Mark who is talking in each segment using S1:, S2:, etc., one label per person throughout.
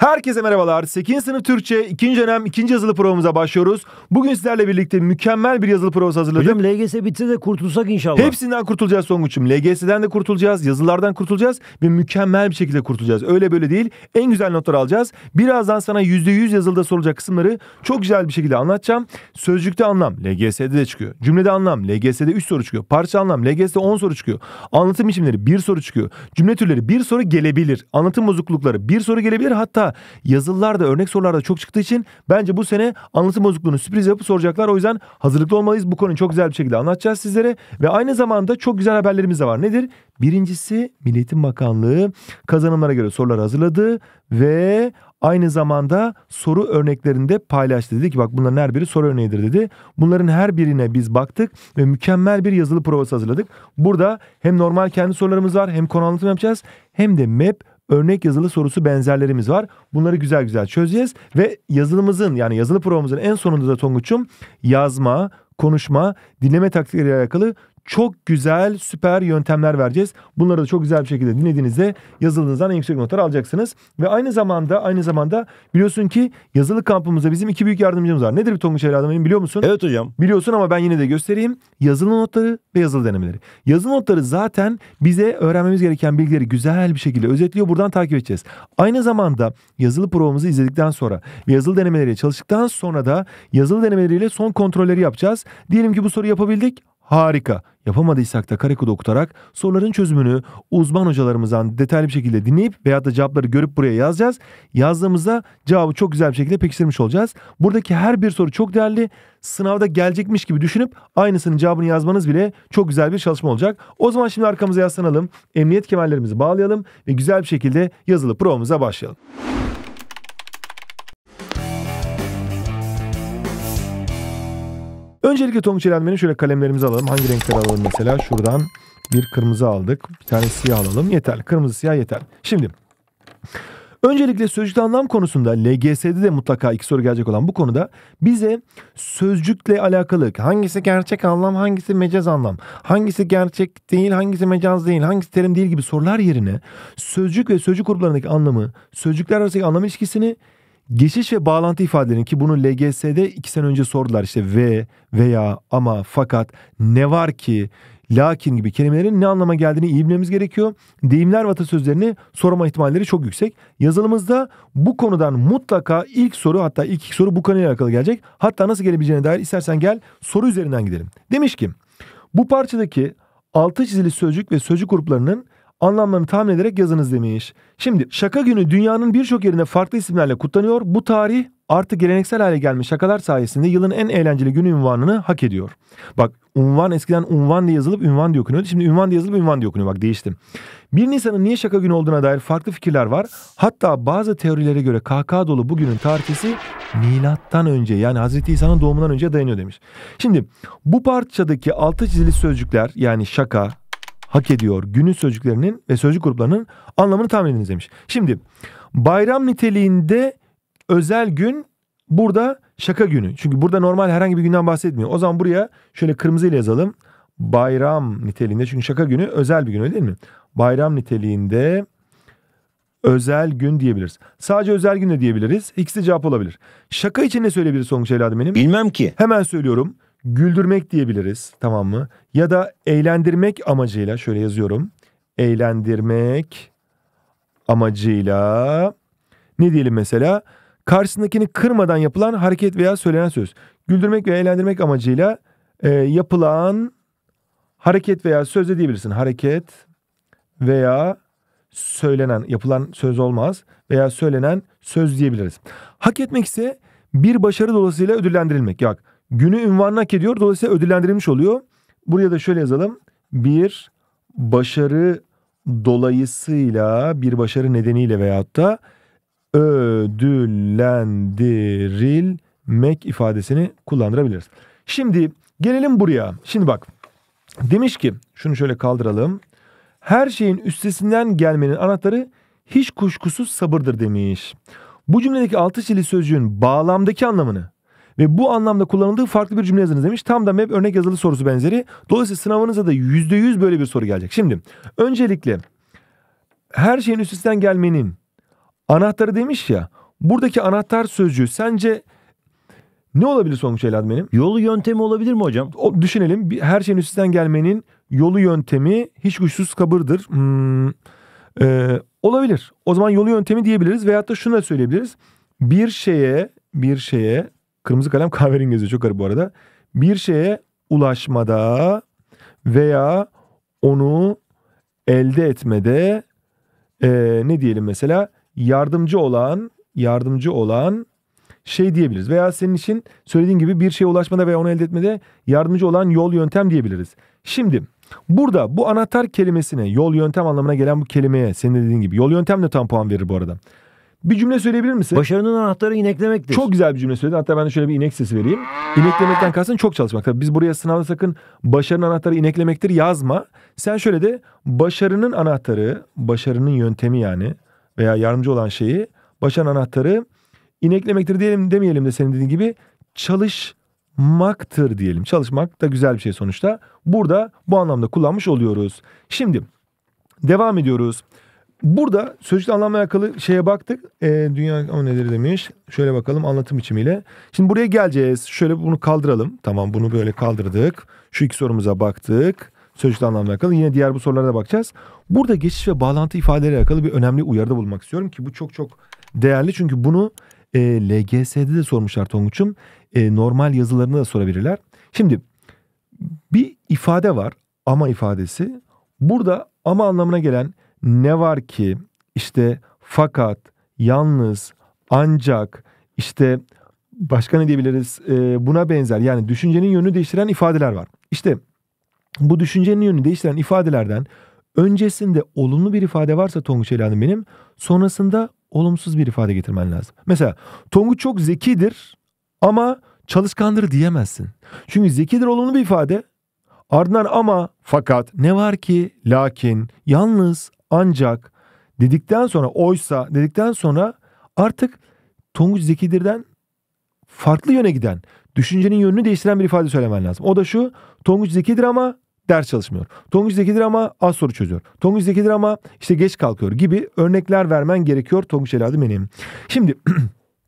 S1: Herkese merhabalar. 8. sınıf Türkçe 2. dönem 2. yazılı provamıza başlıyoruz. Bugün sizlerle birlikte mükemmel bir yazılı provası hazırladım. Hocam LGS bitti de kurtulsak inşallah. Hepsinden kurtulacağız Songuç'um. LGS'den de kurtulacağız, yazılardan kurtulacağız ve mükemmel bir şekilde kurtulacağız. Öyle böyle değil. En güzel notları alacağız. Birazdan sana %100 yazılıda sorulacak kısımları çok güzel bir şekilde anlatacağım. Sözcükte anlam LGS'de de çıkıyor. Cümlede anlam LGS'de 3 soru çıkıyor. Parça anlam LGS'de 10 soru çıkıyor. Anlatım biçimleri 1 soru çıkıyor. Cümle türleri 1 soru gelebilir. Anlatım bozuklukları 1 soru gelebilir. Hatta Hatta yazılılarda örnek sorularda çok çıktığı için bence bu sene anlatım bozukluğunu sürpriz yapıp soracaklar. O yüzden hazırlıklı olmalıyız. Bu konuyu çok güzel bir şekilde anlatacağız sizlere. Ve aynı zamanda çok güzel haberlerimiz de var. Nedir? Birincisi Milliyetin Bakanlığı kazanımlara göre sorular hazırladı ve aynı zamanda soru örneklerinde paylaştı. Dedi ki bak bunların her biri soru örneğidir dedi. Bunların her birine biz baktık ve mükemmel bir yazılı provası hazırladık. Burada hem normal kendi sorularımız var hem konu anlatım yapacağız hem de MEP örnek yazılı sorusu benzerlerimiz var. Bunları güzel güzel çözeceğiz ve yazılımızın yani yazılı provamızın en sonunda da Tonguç'um yazma, konuşma, dinleme taktikleriyle alakalı çok güzel süper yöntemler vereceğiz. Bunları da çok güzel bir şekilde dinlediğinizde yazılığınızdan en yüksek notlar alacaksınız. Ve aynı zamanda aynı zamanda biliyorsun ki yazılı kampımızda bizim iki büyük yardımcımız var. Nedir bir Tonguç evladım benim biliyor musun? Evet hocam. Biliyorsun ama ben yine de göstereyim. Yazılı notları ve yazılı denemeleri. Yazılı notları zaten bize öğrenmemiz gereken bilgileri güzel bir şekilde özetliyor. Buradan takip edeceğiz. Aynı zamanda yazılı provamızı izledikten sonra ve yazılı denemeleriyle çalıştıktan sonra da yazılı denemeleriyle son kontrolleri yapacağız. Diyelim ki bu soru yapabildik. Harika. Yapamadıysak da karekoda okutarak soruların çözümünü uzman hocalarımızdan detaylı bir şekilde dinleyip veya da cevapları görüp buraya yazacağız. Yazdığımızda cevabı çok güzel bir şekilde pekiştirmiş olacağız. Buradaki her bir soru çok değerli. Sınavda gelecekmiş gibi düşünüp aynısının cevabını yazmanız bile çok güzel bir çalışma olacak. O zaman şimdi arkamıza yaslanalım. Emniyet kemerlerimizi bağlayalım ve güzel bir şekilde yazılı provamıza başlayalım. Öncelikle Tonguç Elenmen'i şöyle kalemlerimizi alalım. Hangi renkleri alalım mesela? Şuradan bir kırmızı aldık. Bir tane siyah alalım. Yeterli. Kırmızı siyah yeterli. Şimdi Öncelikle sözcükte anlam konusunda LGS'de de mutlaka iki soru gelecek olan bu konuda bize sözcükle alakalı hangisi gerçek anlam, hangisi mecaz anlam, hangisi gerçek değil, hangisi mecaz değil, hangisi terim değil gibi sorular yerine sözcük ve sözcük gruplarındaki anlamı, sözcükler arasındaki anlam ilişkisini Geçiş ve bağlantı ifadelerinin ki bunu LGS'de iki sene önce sordular işte ve, veya, ama, fakat, ne var ki, lakin gibi kelimelerin ne anlama geldiğini iyi bilmemiz gerekiyor. Deyimler ve atasözlerini sorma ihtimalleri çok yüksek. Yazılımızda bu konudan mutlaka ilk soru hatta ilk iki soru bu konuyla alakalı gelecek. Hatta nasıl gelebileceğine dair istersen gel soru üzerinden gidelim. Demiş ki bu parçadaki altı çizili sözcük ve sözcük gruplarının anlamlarını tahmin ederek yazınız demiş. Şimdi şaka günü dünyanın birçok yerinde farklı isimlerle kutlanıyor. Bu tarih artık geleneksel hale gelmiş şakalar sayesinde yılın en eğlenceli günü unvanını hak ediyor. Bak unvan eskiden unvan diye yazılıp unvan diye okunuyordu. Şimdi unvan diye yazılıp unvan diye okunuyor. Bak değiştim. 1 Nisan'ın niye şaka günü olduğuna dair farklı fikirler var. Hatta bazı teorilere göre KK dolu bugünün tarihçesi milattan önce yani Hazreti İsa'nın doğumundan önce dayanıyor demiş. Şimdi bu parçadaki altı çizili sözcükler yani şaka, hak ediyor. Günün sözcüklerinin ve sözcük gruplarının anlamını tahmin ediniz demiş. Şimdi bayram niteliğinde özel gün burada şaka günü. Çünkü burada normal herhangi bir günden bahsetmiyor. O zaman buraya şöyle kırmızıyla yazalım. Bayram niteliğinde çünkü şaka günü özel bir gün öyle değil mi? Bayram niteliğinde özel gün diyebiliriz. Sadece özel gün de diyebiliriz. İkisi de cevap olabilir. Şaka için ne söyleyebiliriz Sonuç evladım benim? Bilmem ki. Hemen söylüyorum güldürmek diyebiliriz tamam mı? Ya da eğlendirmek amacıyla şöyle yazıyorum. Eğlendirmek amacıyla ne diyelim mesela? Karşısındakini kırmadan yapılan hareket veya söylenen söz. Güldürmek ve eğlendirmek amacıyla e, yapılan hareket veya söz de diyebilirsin. Hareket veya söylenen, yapılan söz olmaz veya söylenen söz diyebiliriz. Hak etmek ise bir başarı dolayısıyla ödüllendirilmek. Yok günü ünvanına hak ediyor. Dolayısıyla ödüllendirilmiş oluyor. Buraya da şöyle yazalım. Bir başarı dolayısıyla bir başarı nedeniyle veyahut da ödüllendirilmek ifadesini kullandırabiliriz. Şimdi gelelim buraya. Şimdi bak demiş ki şunu şöyle kaldıralım. Her şeyin üstesinden gelmenin anahtarı hiç kuşkusuz sabırdır demiş. Bu cümledeki altı çili sözcüğün bağlamdaki anlamını ve bu anlamda kullanıldığı farklı bir cümle yazınız demiş. Tam da MEP örnek yazılı sorusu benzeri. Dolayısıyla sınavınıza da %100 böyle bir soru gelecek. Şimdi öncelikle her şeyin üstesinden gelmenin anahtarı demiş ya. Buradaki anahtar sözcüğü sence ne olabilir sonuç evladım benim? Yolu yöntemi olabilir mi hocam? O, düşünelim her şeyin üstesinden gelmenin yolu yöntemi hiç güçsüz kabırdır. Hmm, ee, olabilir. O zaman yolu yöntemi diyebiliriz veyahut da şunu da söyleyebiliriz. Bir şeye bir şeye Kırmızı kalem kahverengi yazıyor. Çok garip bu arada. Bir şeye ulaşmada veya onu elde etmede e, ne diyelim mesela yardımcı olan yardımcı olan şey diyebiliriz. Veya senin için söylediğin gibi bir şeye ulaşmada veya onu elde etmede yardımcı olan yol yöntem diyebiliriz. Şimdi burada bu anahtar kelimesine yol yöntem anlamına gelen bu kelimeye senin dediğin gibi yol yöntem de tam puan verir bu arada. Bir cümle söyleyebilir misin? Başarının anahtarı ineklemektir. Çok güzel bir cümle söyledin. Hatta ben de şöyle bir inek sesi vereyim. İneklemekten kalsın çok çalışmak. Tabii biz buraya sınavda sakın başarının anahtarı ineklemektir yazma. Sen şöyle de başarının anahtarı, başarının yöntemi yani veya yardımcı olan şeyi başarının anahtarı ineklemektir diyelim demeyelim de senin dediğin gibi çalışmaktır diyelim. Çalışmak da güzel bir şey sonuçta. Burada bu anlamda kullanmış oluyoruz. Şimdi devam ediyoruz. Burada sözcükle anlamla alakalı şeye baktık. E, dünya o nedir demiş. Şöyle bakalım anlatım biçimiyle. Şimdi buraya geleceğiz. Şöyle bunu kaldıralım. Tamam bunu böyle kaldırdık. Şu iki sorumuza baktık. Sözcükle anlamla alakalı. Yine diğer bu sorulara da bakacağız. Burada geçiş ve bağlantı ifadeleri alakalı bir önemli uyarıda bulmak istiyorum ki bu çok çok değerli. Çünkü bunu e, LGS'de de sormuşlar Tonguç'um. E, normal yazılarını da sorabilirler. Şimdi bir ifade var ama ifadesi. Burada ama anlamına gelen ne var ki işte fakat, yalnız, ancak işte başka ne diyebiliriz e, buna benzer yani düşüncenin yönünü değiştiren ifadeler var. İşte bu düşüncenin yönünü değiştiren ifadelerden öncesinde olumlu bir ifade varsa Tonguç Ela'nın benim sonrasında olumsuz bir ifade getirmen lazım. Mesela Tonguç çok zekidir ama çalışkandır diyemezsin. Çünkü zekidir olumlu bir ifade. Ardından ama fakat ne var ki lakin yalnız ancak dedikten sonra oysa dedikten sonra artık Tonguç Zekidir'den farklı yöne giden, düşüncenin yönünü değiştiren bir ifade söylemen lazım. O da şu, Tonguç Zekidir ama ders çalışmıyor. Tonguç Zekidir ama az soru çözüyor. Tonguç Zekidir ama işte geç kalkıyor gibi örnekler vermen gerekiyor Tonguç Eladı benim. Şimdi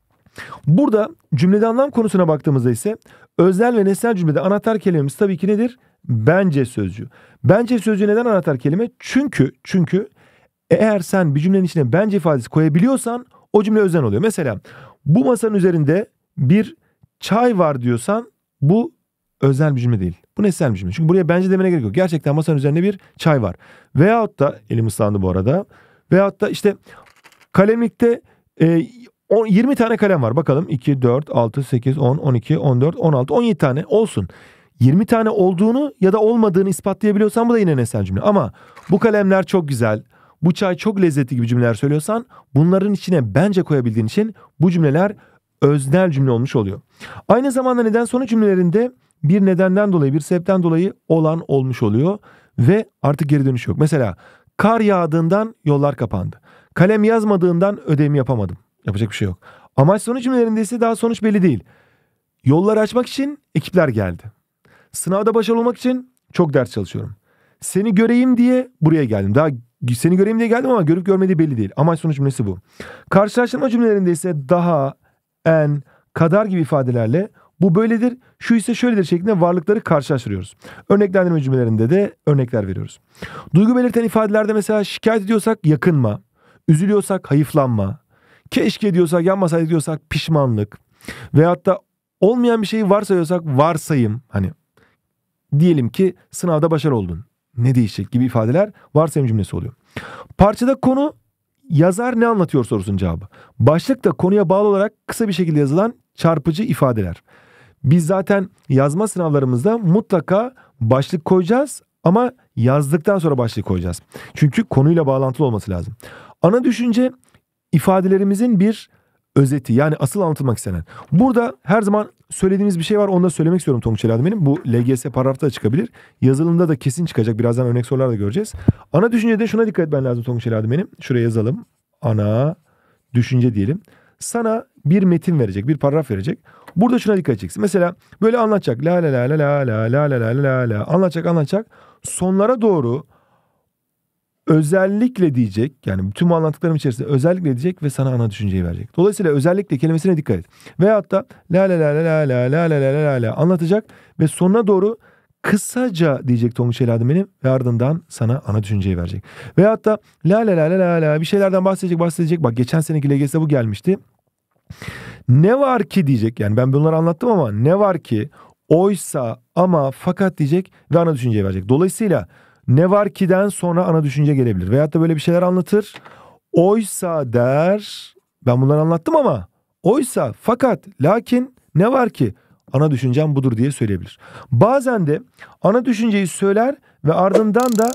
S1: burada cümlede anlam konusuna baktığımızda ise özel ve nesnel cümlede anahtar kelimemiz tabii ki nedir? Bence sözcüğü. Bence sözcüğü neden anahtar kelime? Çünkü çünkü eğer sen bir cümlenin içine bence ifadesi koyabiliyorsan o cümle özen oluyor. Mesela bu masanın üzerinde bir çay var diyorsan bu özel bir cümle değil. Bu nesnel bir cümle. Çünkü buraya bence demene gerek yok. Gerçekten masanın üzerinde bir çay var. Veyahut da elim ıslandı bu arada. Veyahut da işte kalemlikte e, 20 tane kalem var. Bakalım 2, 4, 6, 8, 10, 12, 14, 16, 17 tane olsun. 20 tane olduğunu ya da olmadığını ispatlayabiliyorsan bu da yine nesnel cümle. Ama bu kalemler çok güzel bu çay çok lezzetli gibi cümleler söylüyorsan bunların içine bence koyabildiğin için bu cümleler öznel cümle olmuş oluyor. Aynı zamanda neden sonuç cümlelerinde bir nedenden dolayı bir sebepten dolayı olan olmuş oluyor ve artık geri dönüş yok. Mesela kar yağdığından yollar kapandı. Kalem yazmadığından ödevimi yapamadım. Yapacak bir şey yok. Amaç sonuç cümlelerinde ise daha sonuç belli değil. Yolları açmak için ekipler geldi. Sınavda başarılı olmak için çok ders çalışıyorum. Seni göreyim diye buraya geldim. Daha seni göreyim diye geldim ama görüp görmediği belli değil. Amaç sonuç cümlesi bu. Karşılaştırma cümlelerinde ise daha, en, kadar gibi ifadelerle bu böyledir, şu ise şöyledir şeklinde varlıkları karşılaştırıyoruz. Örneklendirme cümlelerinde de örnekler veriyoruz. Duygu belirten ifadelerde mesela şikayet ediyorsak yakınma, üzülüyorsak hayıflanma, keşke diyorsak yanmasaydı diyorsak pişmanlık veyahut da olmayan bir şeyi varsayıyorsak varsayım hani diyelim ki sınavda başarılı oldun ne değişecek gibi ifadeler varsayım cümlesi oluyor. Parçada konu yazar ne anlatıyor sorusunun cevabı. Başlık da konuya bağlı olarak kısa bir şekilde yazılan çarpıcı ifadeler. Biz zaten yazma sınavlarımızda mutlaka başlık koyacağız ama yazdıktan sonra başlık koyacağız. Çünkü konuyla bağlantılı olması lazım. Ana düşünce ifadelerimizin bir özeti yani asıl anlatılmak istenen. Burada her zaman söylediğiniz bir şey var onu da söylemek istiyorum Tonguç Elad benim. Bu LGS paragrafta da çıkabilir. Yazılımda da kesin çıkacak. Birazdan örnek sorular da göreceğiz. Ana düşüncede şuna dikkat etmen lazım Tonguç Elad benim. Şuraya yazalım. Ana düşünce diyelim. Sana bir metin verecek, bir paragraf verecek. Burada şuna dikkat edeceksin. Mesela böyle anlatacak. La la la la la la la la la la la anlatacak anlatacak. Sonlara doğru özellikle diyecek yani tüm anlattıklarım içerisinde özellikle diyecek ve sana ana düşünceyi verecek. Dolayısıyla özellikle kelimesine dikkat et. Veyahut da la la la la la la la la la la la anlatacak ve sonuna doğru kısaca diyecek Tonguç Eladım benim ve ardından sana ana düşünceyi verecek. Veyahut da la la la la la la bir şeylerden bahsedecek bahsedecek. Bak geçen seneki LGS'de bu gelmişti. Ne var ki diyecek yani ben bunları anlattım ama ne var ki oysa ama fakat diyecek ve ana düşünceyi verecek. Dolayısıyla ne var ki'den sonra ana düşünce gelebilir. Veyahut da böyle bir şeyler anlatır. Oysa der ben bunları anlattım ama oysa fakat lakin ne var ki ana düşüncem budur diye söyleyebilir. Bazen de ana düşünceyi söyler ve ardından da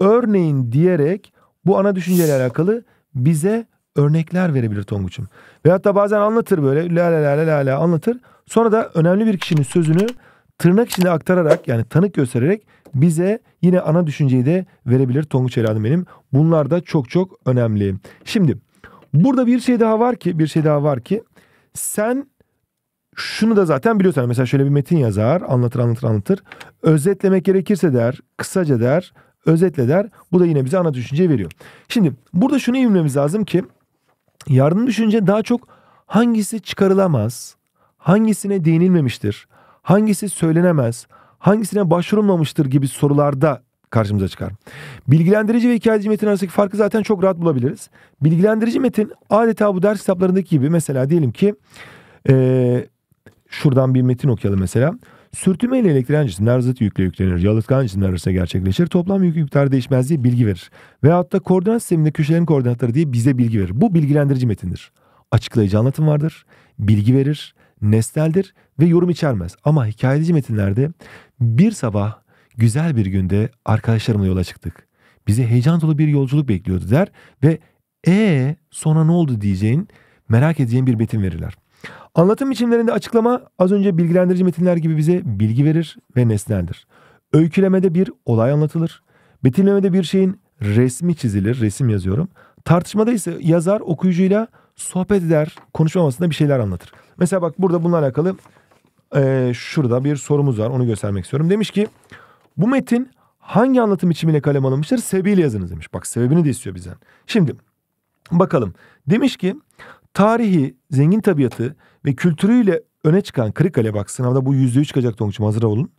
S1: örneğin diyerek bu ana düşünceyle alakalı bize örnekler verebilir Tonguç'um. Ve da bazen anlatır böyle la la la la la anlatır. Sonra da önemli bir kişinin sözünü tırnak içinde aktararak yani tanık göstererek bize yine ana düşünceyi de verebilir Tonguç Elhanım benim. Bunlar da çok çok önemli. Şimdi burada bir şey daha var ki bir şey daha var ki sen şunu da zaten biliyorsun. Mesela şöyle bir metin yazar, anlatır anlatır anlatır. Özetlemek gerekirse der, kısaca der, özetle der. Bu da yine bize ana düşünceyi veriyor. Şimdi burada şunu bilmemiz lazım ki yardım düşünce daha çok hangisi çıkarılamaz, hangisine değinilmemiştir, hangisi söylenemez, hangisine başvurulmamıştır gibi sorularda karşımıza çıkar. Bilgilendirici ve hikayeci metin arasındaki farkı zaten çok rahat bulabiliriz. Bilgilendirici metin adeta bu ders kitaplarındaki gibi mesela diyelim ki ee, şuradan bir metin okuyalım mesela. Sürtünme ile elektriğin cisimler zıt yükle yüklenir. Yalıtkan cisimler arasında gerçekleşir. Toplam yük miktarı değişmez diye bilgi verir. Veyahut da koordinat sisteminde köşelerin koordinatları diye bize bilgi verir. Bu bilgilendirici metindir. Açıklayıcı anlatım vardır. Bilgi verir. Nesneldir ve yorum içermez. Ama hikayeci metinlerde bir sabah güzel bir günde arkadaşlarımla yola çıktık. Bize heyecan dolu bir yolculuk bekliyordu der ve e ee, sonra ne oldu diyeceğin merak edeceğin bir betim verirler. Anlatım biçimlerinde açıklama az önce bilgilendirici metinler gibi bize bilgi verir ve nesneldir. Öykülemede bir olay anlatılır. Betimlemede bir şeyin resmi çizilir, resim yazıyorum. Tartışmada ise yazar okuyucuyla sohbet eder, konuşmamasında bir şeyler anlatır. Mesela bak burada bununla alakalı ee, şurada bir sorumuz var onu göstermek istiyorum. Demiş ki bu metin hangi anlatım biçimiyle kalem alınmıştır? Sebebiyle yazınız demiş. Bak sebebini de istiyor bizden. Şimdi bakalım. Demiş ki tarihi, zengin tabiatı ve kültürüyle öne çıkan Kırıkkale bak sınavda bu yüzde üç kaçacak Tonguç'um hazır olun.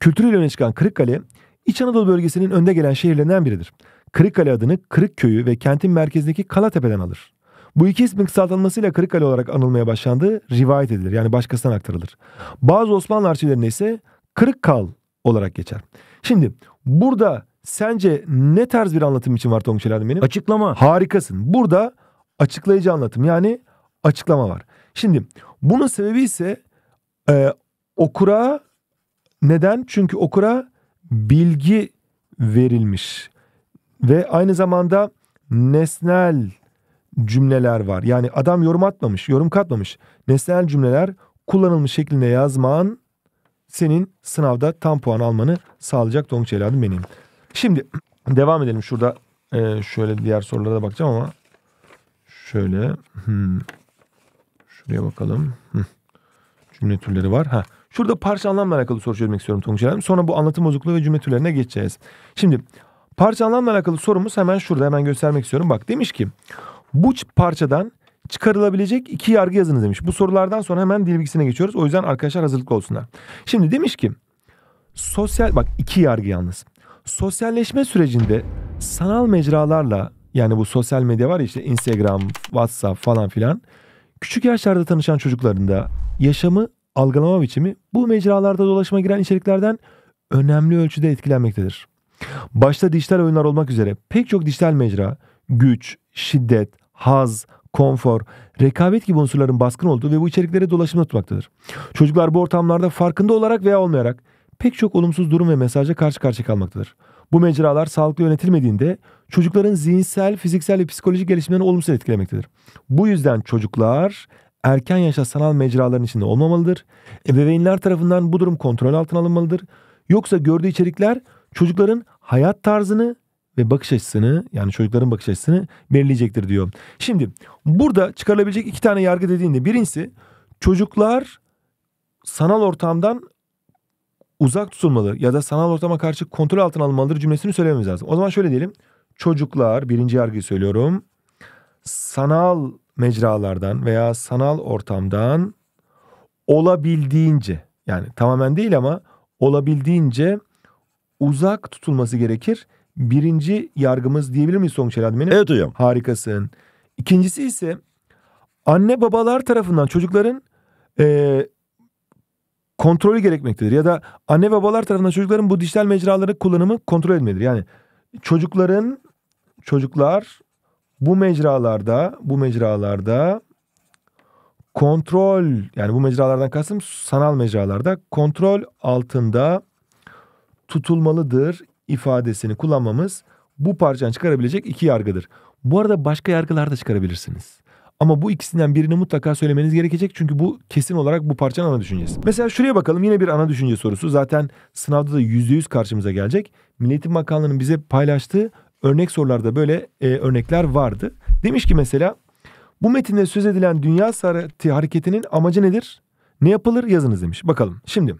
S1: Kültürüyle öne çıkan Kırıkkale İç Anadolu bölgesinin önde gelen şehirlerinden biridir. Kırıkkale adını Kırık Köyü ve kentin merkezindeki Kalatepe'den alır. Bu iki ismin kısaltılmasıyla Kırıkkale olarak anılmaya başlandı, rivayet edilir. Yani başkasından aktarılır. Bazı Osmanlı arşivlerinde ise kırık kal olarak geçer. Şimdi burada sence ne tarz bir anlatım için var Tonguç benim? Açıklama. Harikasın. Burada açıklayıcı anlatım yani açıklama var. Şimdi bunun sebebi ise e, okura neden? Çünkü okura bilgi verilmiş ve aynı zamanda nesnel cümleler var. Yani adam yorum atmamış, yorum katmamış. Nesnel cümleler kullanılmış şeklinde yazman senin sınavda tam puan almanı sağlayacak Tonguç evladım benim. Şimdi devam edelim şurada ee, şöyle diğer sorulara da bakacağım ama şöyle hmm. şuraya bakalım. Hmm. Cümle türleri var. Ha. Şurada parça anlamla alakalı soru çözmek istiyorum Tonguç evladım. Sonra bu anlatım bozukluğu ve cümle türlerine geçeceğiz. Şimdi parça anlamla alakalı sorumuz hemen şurada hemen göstermek istiyorum. Bak demiş ki bu parçadan çıkarılabilecek iki yargı yazınız demiş. Bu sorulardan sonra hemen dil bilgisine geçiyoruz. O yüzden arkadaşlar hazırlıklı olsunlar. Şimdi demiş ki sosyal bak iki yargı yalnız. Sosyalleşme sürecinde sanal mecralarla yani bu sosyal medya var ya işte Instagram, WhatsApp falan filan. Küçük yaşlarda tanışan çocuklarında yaşamı algılama biçimi bu mecralarda dolaşıma giren içeriklerden önemli ölçüde etkilenmektedir. Başta dijital oyunlar olmak üzere pek çok dijital mecra güç, şiddet, haz, konfor, rekabet gibi unsurların baskın olduğu ve bu içeriklere dolaşım tutmaktadır. Çocuklar bu ortamlarda farkında olarak veya olmayarak pek çok olumsuz durum ve mesajla karşı karşıya kalmaktadır. Bu mecralar sağlıklı yönetilmediğinde çocukların zihinsel, fiziksel ve psikolojik gelişimlerini olumsuz etkilemektedir. Bu yüzden çocuklar erken yaşa sanal mecraların içinde olmamalıdır. Ebeveynler tarafından bu durum kontrol altına alınmalıdır. Yoksa gördüğü içerikler çocukların hayat tarzını ve bakış açısını yani çocukların bakış açısını belirleyecektir diyor. Şimdi burada çıkarılabilecek iki tane yargı dediğinde birincisi çocuklar sanal ortamdan uzak tutulmalı ya da sanal ortama karşı kontrol altına alınmalıdır cümlesini söylememiz lazım. O zaman şöyle diyelim. Çocuklar birinci yargıyı söylüyorum. Sanal mecralardan veya sanal ortamdan olabildiğince yani tamamen değil ama olabildiğince uzak tutulması gerekir birinci yargımız diyebilir miyiz Songül Şelad benim? Evet hocam. Harikasın. İkincisi ise anne babalar tarafından çocukların e, kontrolü gerekmektedir. Ya da anne babalar tarafından çocukların bu dijital mecraları kullanımı kontrol edilmelidir. Yani çocukların çocuklar bu mecralarda bu mecralarda kontrol yani bu mecralardan kastım sanal mecralarda kontrol altında tutulmalıdır, ifadesini kullanmamız bu parçanın çıkarabilecek iki yargıdır. Bu arada başka yargılar da çıkarabilirsiniz. Ama bu ikisinden birini mutlaka söylemeniz gerekecek çünkü bu kesin olarak bu parçanın ana düşüncesi. Mesela şuraya bakalım yine bir ana düşünce sorusu. Zaten sınavda da %100 karşımıza gelecek. Milliyetin Bakanlığı'nın bize paylaştığı örnek sorularda böyle e, örnekler vardı. Demiş ki mesela bu metinde söz edilen dünya sarati hareketinin amacı nedir? Ne yapılır yazınız demiş. Bakalım şimdi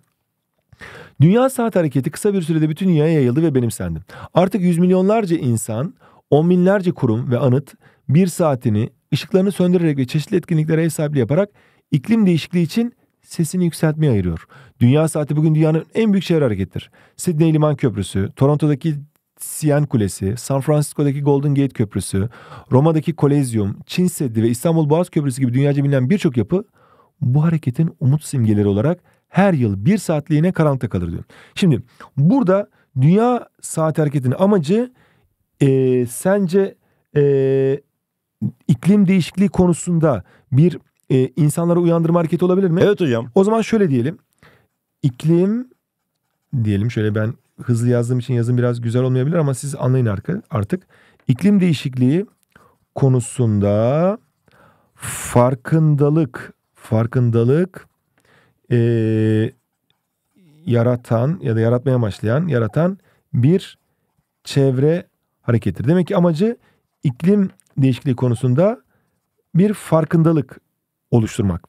S1: Dünya saat hareketi kısa bir sürede bütün dünyaya yayıldı ve benimsendi. Artık yüz milyonlarca insan, on binlerce kurum ve anıt bir saatini ışıklarını söndürerek ve çeşitli etkinliklere ev sahipliği yaparak iklim değişikliği için sesini yükseltmeye ayırıyor. Dünya saati bugün dünyanın en büyük şehir hareketidir. Sydney Liman Köprüsü, Toronto'daki Siyen Kulesi, San Francisco'daki Golden Gate Köprüsü, Roma'daki Kolezyum, Çin Seddi ve İstanbul Boğaz Köprüsü gibi dünyaca bilinen birçok yapı bu hareketin umut simgeleri olarak her yıl bir saatliğine karanlıkta kalır diyor. Şimdi burada dünya saat hareketinin amacı e, sence e, iklim değişikliği konusunda bir e, insanlara uyandırma hareketi olabilir mi? Evet hocam. O zaman şöyle diyelim. İklim diyelim şöyle ben hızlı yazdığım için yazım biraz güzel olmayabilir ama siz anlayın artık. İklim değişikliği konusunda farkındalık farkındalık e, yaratan ya da yaratmaya başlayan yaratan bir çevre hareketidir. Demek ki amacı iklim değişikliği konusunda bir farkındalık oluşturmak.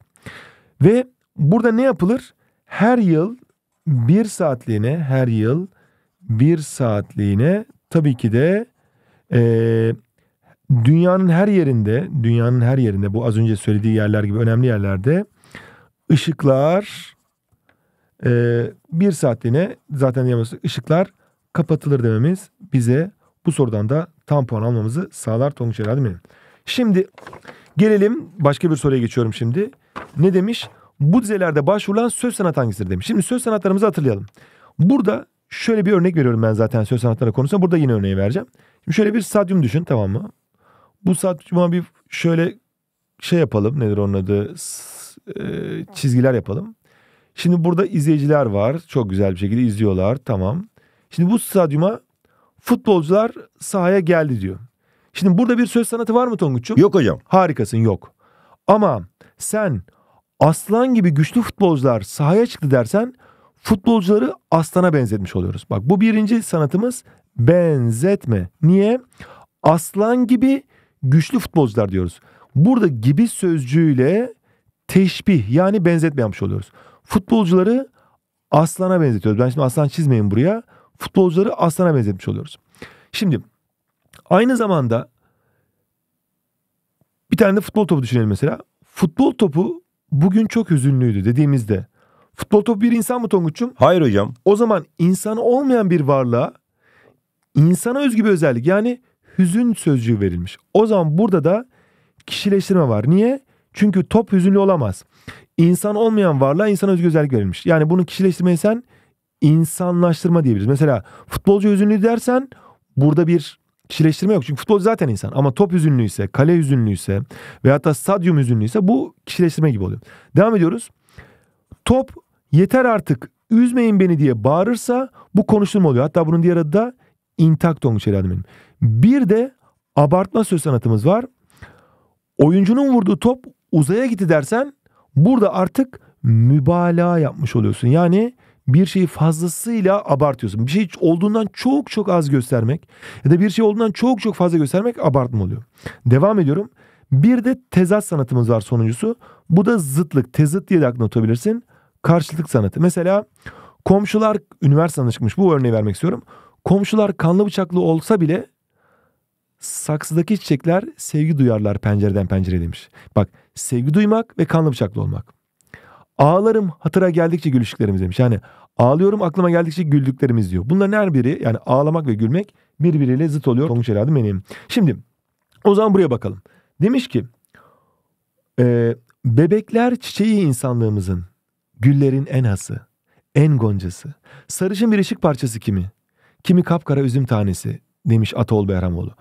S1: Ve burada ne yapılır? Her yıl bir saatliğine, her yıl bir saatliğine tabii ki de e, dünyanın her yerinde, dünyanın her yerinde bu az önce söylediği yerler gibi önemli yerlerde ışıklar e, bir saatliğine zaten yanması ışıklar kapatılır dememiz bize bu sorudan da tam puan almamızı sağlar Tonguç herhalde mi? Şimdi gelelim başka bir soruya geçiyorum şimdi. Ne demiş? Bu dizelerde başvurulan söz sanat hangisidir demiş. Şimdi söz sanatlarımızı hatırlayalım. Burada şöyle bir örnek veriyorum ben zaten söz sanatları konusunda. Burada yine örneği vereceğim. Şimdi şöyle bir stadyum düşün tamam mı? Bu stadyuma bir şöyle şey yapalım. Nedir onun adı? e, çizgiler yapalım. Şimdi burada izleyiciler var. Çok güzel bir şekilde izliyorlar. Tamam. Şimdi bu stadyuma futbolcular sahaya geldi diyor. Şimdi burada bir söz sanatı var mı Tonguç'um? Yok hocam. Harikasın yok. Ama sen aslan gibi güçlü futbolcular sahaya çıktı dersen futbolcuları aslana benzetmiş oluyoruz. Bak bu birinci sanatımız benzetme. Niye? Aslan gibi güçlü futbolcular diyoruz. Burada gibi sözcüğüyle teşbih yani benzetme yapmış oluyoruz. Futbolcuları aslana benzetiyoruz. Ben şimdi aslan çizmeyin buraya. Futbolcuları aslana benzetmiş oluyoruz. Şimdi aynı zamanda bir tane de futbol topu düşünelim mesela. Futbol topu bugün çok hüzünlüydü dediğimizde futbol topu bir insan mı Tonguç'um? Hayır hocam. O zaman insan olmayan bir varlığa insana özgü bir özellik yani hüzün sözcüğü verilmiş. O zaman burada da kişileştirme var. Niye? Çünkü top hüzünlü olamaz. İnsan olmayan varlığa insan özgü özellik verilmiş. Yani bunu kişileştirmeyi sen insanlaştırma diyebiliriz. Mesela futbolcu hüzünlü dersen burada bir kişileştirme yok. Çünkü futbol zaten insan. Ama top hüzünlüyse, kale hüzünlüyse veyahut da stadyum hüzünlüyse bu kişileştirme gibi oluyor. Devam ediyoruz. Top yeter artık üzmeyin beni diye bağırırsa bu konuşulma oluyor. Hatta bunun diğer adı da intakt olmuş herhalde benim. Bir de abartma söz sanatımız var. Oyuncunun vurduğu top uzaya gitti dersen burada artık mübalağa yapmış oluyorsun. Yani bir şeyi fazlasıyla abartıyorsun. Bir şey olduğundan çok çok az göstermek ya da bir şey olduğundan çok çok fazla göstermek abartma oluyor. Devam ediyorum. Bir de tezat sanatımız var sonuncusu. Bu da zıtlık. tezat diye de aklına tutabilirsin. Karşılık sanatı. Mesela komşular üniversiteden çıkmış. Bu örneği vermek istiyorum. Komşular kanlı bıçaklı olsa bile saksıdaki çiçekler sevgi duyarlar pencereden pencereye demiş. Bak sevgi duymak ve kanlı bıçaklı olmak. Ağlarım hatıra geldikçe gülüşüklerimiz demiş. Yani ağlıyorum aklıma geldikçe güldüklerimiz diyor. Bunların her biri yani ağlamak ve gülmek birbiriyle zıt oluyor. Sonuç herhalde benim. Şimdi o zaman buraya bakalım. Demiş ki e, bebekler çiçeği insanlığımızın güllerin en hası, en goncası, sarışın bir ışık parçası kimi, kimi kapkara üzüm tanesi demiş Atol Behramoğlu.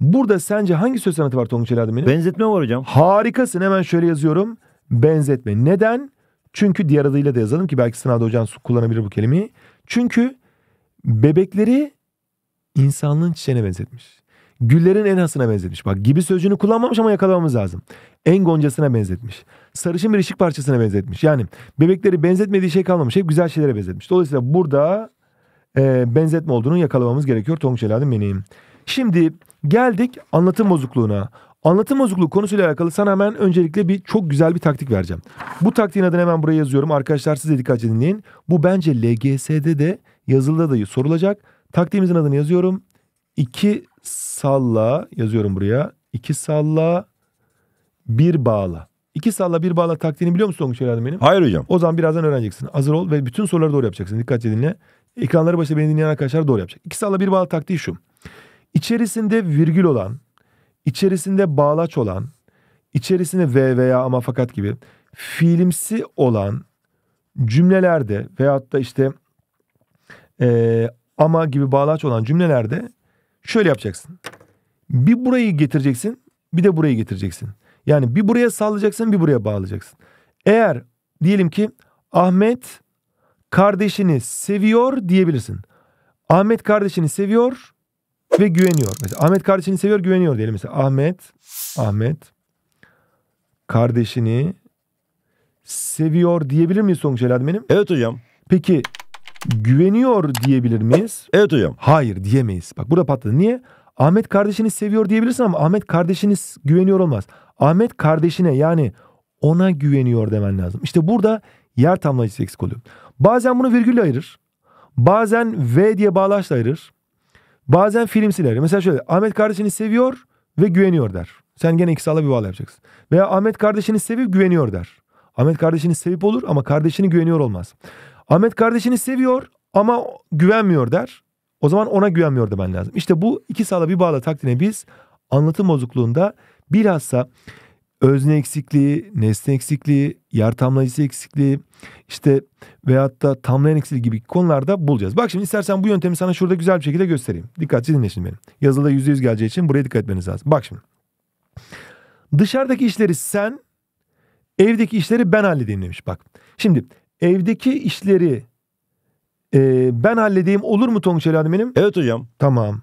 S1: Burada sence hangi söz sanatı var Tonguç Eladime'nin? Benzetme var hocam. Harikasın hemen şöyle yazıyorum. Benzetme. Neden? Çünkü diğer adıyla da yazalım ki belki sınavda hocam kullanabilir bu kelimeyi. Çünkü bebekleri insanlığın çiçeğine benzetmiş. Güllerin en hasına benzetmiş. Bak gibi sözcüğünü kullanmamış ama yakalamamız lazım. En goncasına benzetmiş. Sarışın bir ışık parçasına benzetmiş. Yani bebekleri benzetmediği şey kalmamış. Hep güzel şeylere benzetmiş. Dolayısıyla burada e, benzetme olduğunu yakalamamız gerekiyor. Tonguç Eladim benim. Şimdi geldik anlatım bozukluğuna. Anlatım bozukluğu konusuyla alakalı sana hemen öncelikle bir çok güzel bir taktik vereceğim. Bu taktiğin adını hemen buraya yazıyorum. Arkadaşlar siz de dikkatle dinleyin. Bu bence LGS'de de yazılıda da sorulacak. Taktiğimizin adını yazıyorum. İki salla yazıyorum buraya. İki salla bir bağla. İki salla bir bağla taktiğini biliyor musun Onguç benim? Hayır hocam. O zaman birazdan öğreneceksin. Hazır ol ve bütün soruları doğru yapacaksın. Dikkatle dinle. Ekranları başta beni dinleyen arkadaşlar doğru yapacak. İki salla bir bağla taktiği şu. İçerisinde virgül olan, içerisinde bağlaç olan, içerisinde ve veya ama fakat gibi fiilimsi olan cümlelerde veyahut da işte e, ama gibi bağlaç olan cümlelerde şöyle yapacaksın. Bir burayı getireceksin bir de burayı getireceksin. Yani bir buraya sallayacaksın bir buraya bağlayacaksın. Eğer diyelim ki Ahmet kardeşini seviyor diyebilirsin. Ahmet kardeşini seviyor ve güveniyor. Mesela Ahmet kardeşini seviyor, güveniyor diyelim. Mesela Ahmet, Ahmet kardeşini seviyor diyebilir miyiz Sonuç Elad benim? Evet hocam. Peki güveniyor diyebilir miyiz? Evet hocam. Hayır diyemeyiz. Bak burada patladı. Niye? Ahmet kardeşini seviyor diyebilirsin ama Ahmet kardeşini güveniyor olmaz. Ahmet kardeşine yani ona güveniyor demen lazım. İşte burada yer tamlayıcısı eksik oluyor. Bazen bunu virgülle ayırır. Bazen V diye bağlaçla ayırır. Bazen film siler. Mesela şöyle Ahmet kardeşini seviyor ve güveniyor der. Sen gene ikisala bir bağla yapacaksın. Veya Ahmet kardeşini sevip güveniyor der. Ahmet kardeşini sevip olur ama kardeşini güveniyor olmaz. Ahmet kardeşini seviyor ama güvenmiyor der. O zaman ona güvenmiyor demen lazım. İşte bu iki sağla bir bağla taktiğine biz anlatım bozukluğunda bilhassa özne eksikliği, nesne eksikliği, yer tamlayıcısı eksikliği işte veyahut da tamlayan eksikliği gibi konularda bulacağız. Bak şimdi istersen bu yöntemi sana şurada güzel bir şekilde göstereyim. Dikkatli dinle şimdi benim. Yazıda yüz geleceği için buraya dikkat etmeniz lazım. Bak şimdi. Dışarıdaki işleri sen, evdeki işleri ben halledeyim demiş bak. Şimdi evdeki işleri e, ben halledeyim olur mu Tonguç Eladim benim? Evet hocam. Tamam.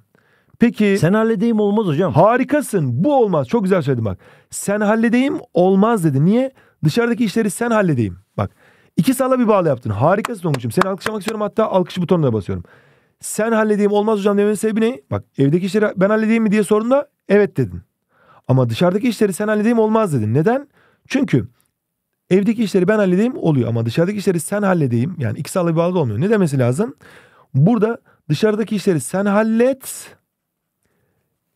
S1: Peki. Sen halledeyim olmaz hocam. Harikasın. Bu olmaz. Çok güzel söyledin bak. Sen halledeyim olmaz dedi. Niye? Dışarıdaki işleri sen halledeyim. Bak. İki sala bir bağlı yaptın. Harikasın Tonguç'um. Seni alkışlamak istiyorum. Hatta alkış butonuna da basıyorum. Sen halledeyim olmaz hocam demenin sebebi ne? Bak evdeki işleri ben halledeyim mi diye da evet dedin. Ama dışarıdaki işleri sen halledeyim olmaz dedin. Neden? Çünkü evdeki işleri ben halledeyim oluyor ama dışarıdaki işleri sen halledeyim. Yani iki sala bir bağlı olmuyor. Ne demesi lazım? Burada dışarıdaki işleri sen hallet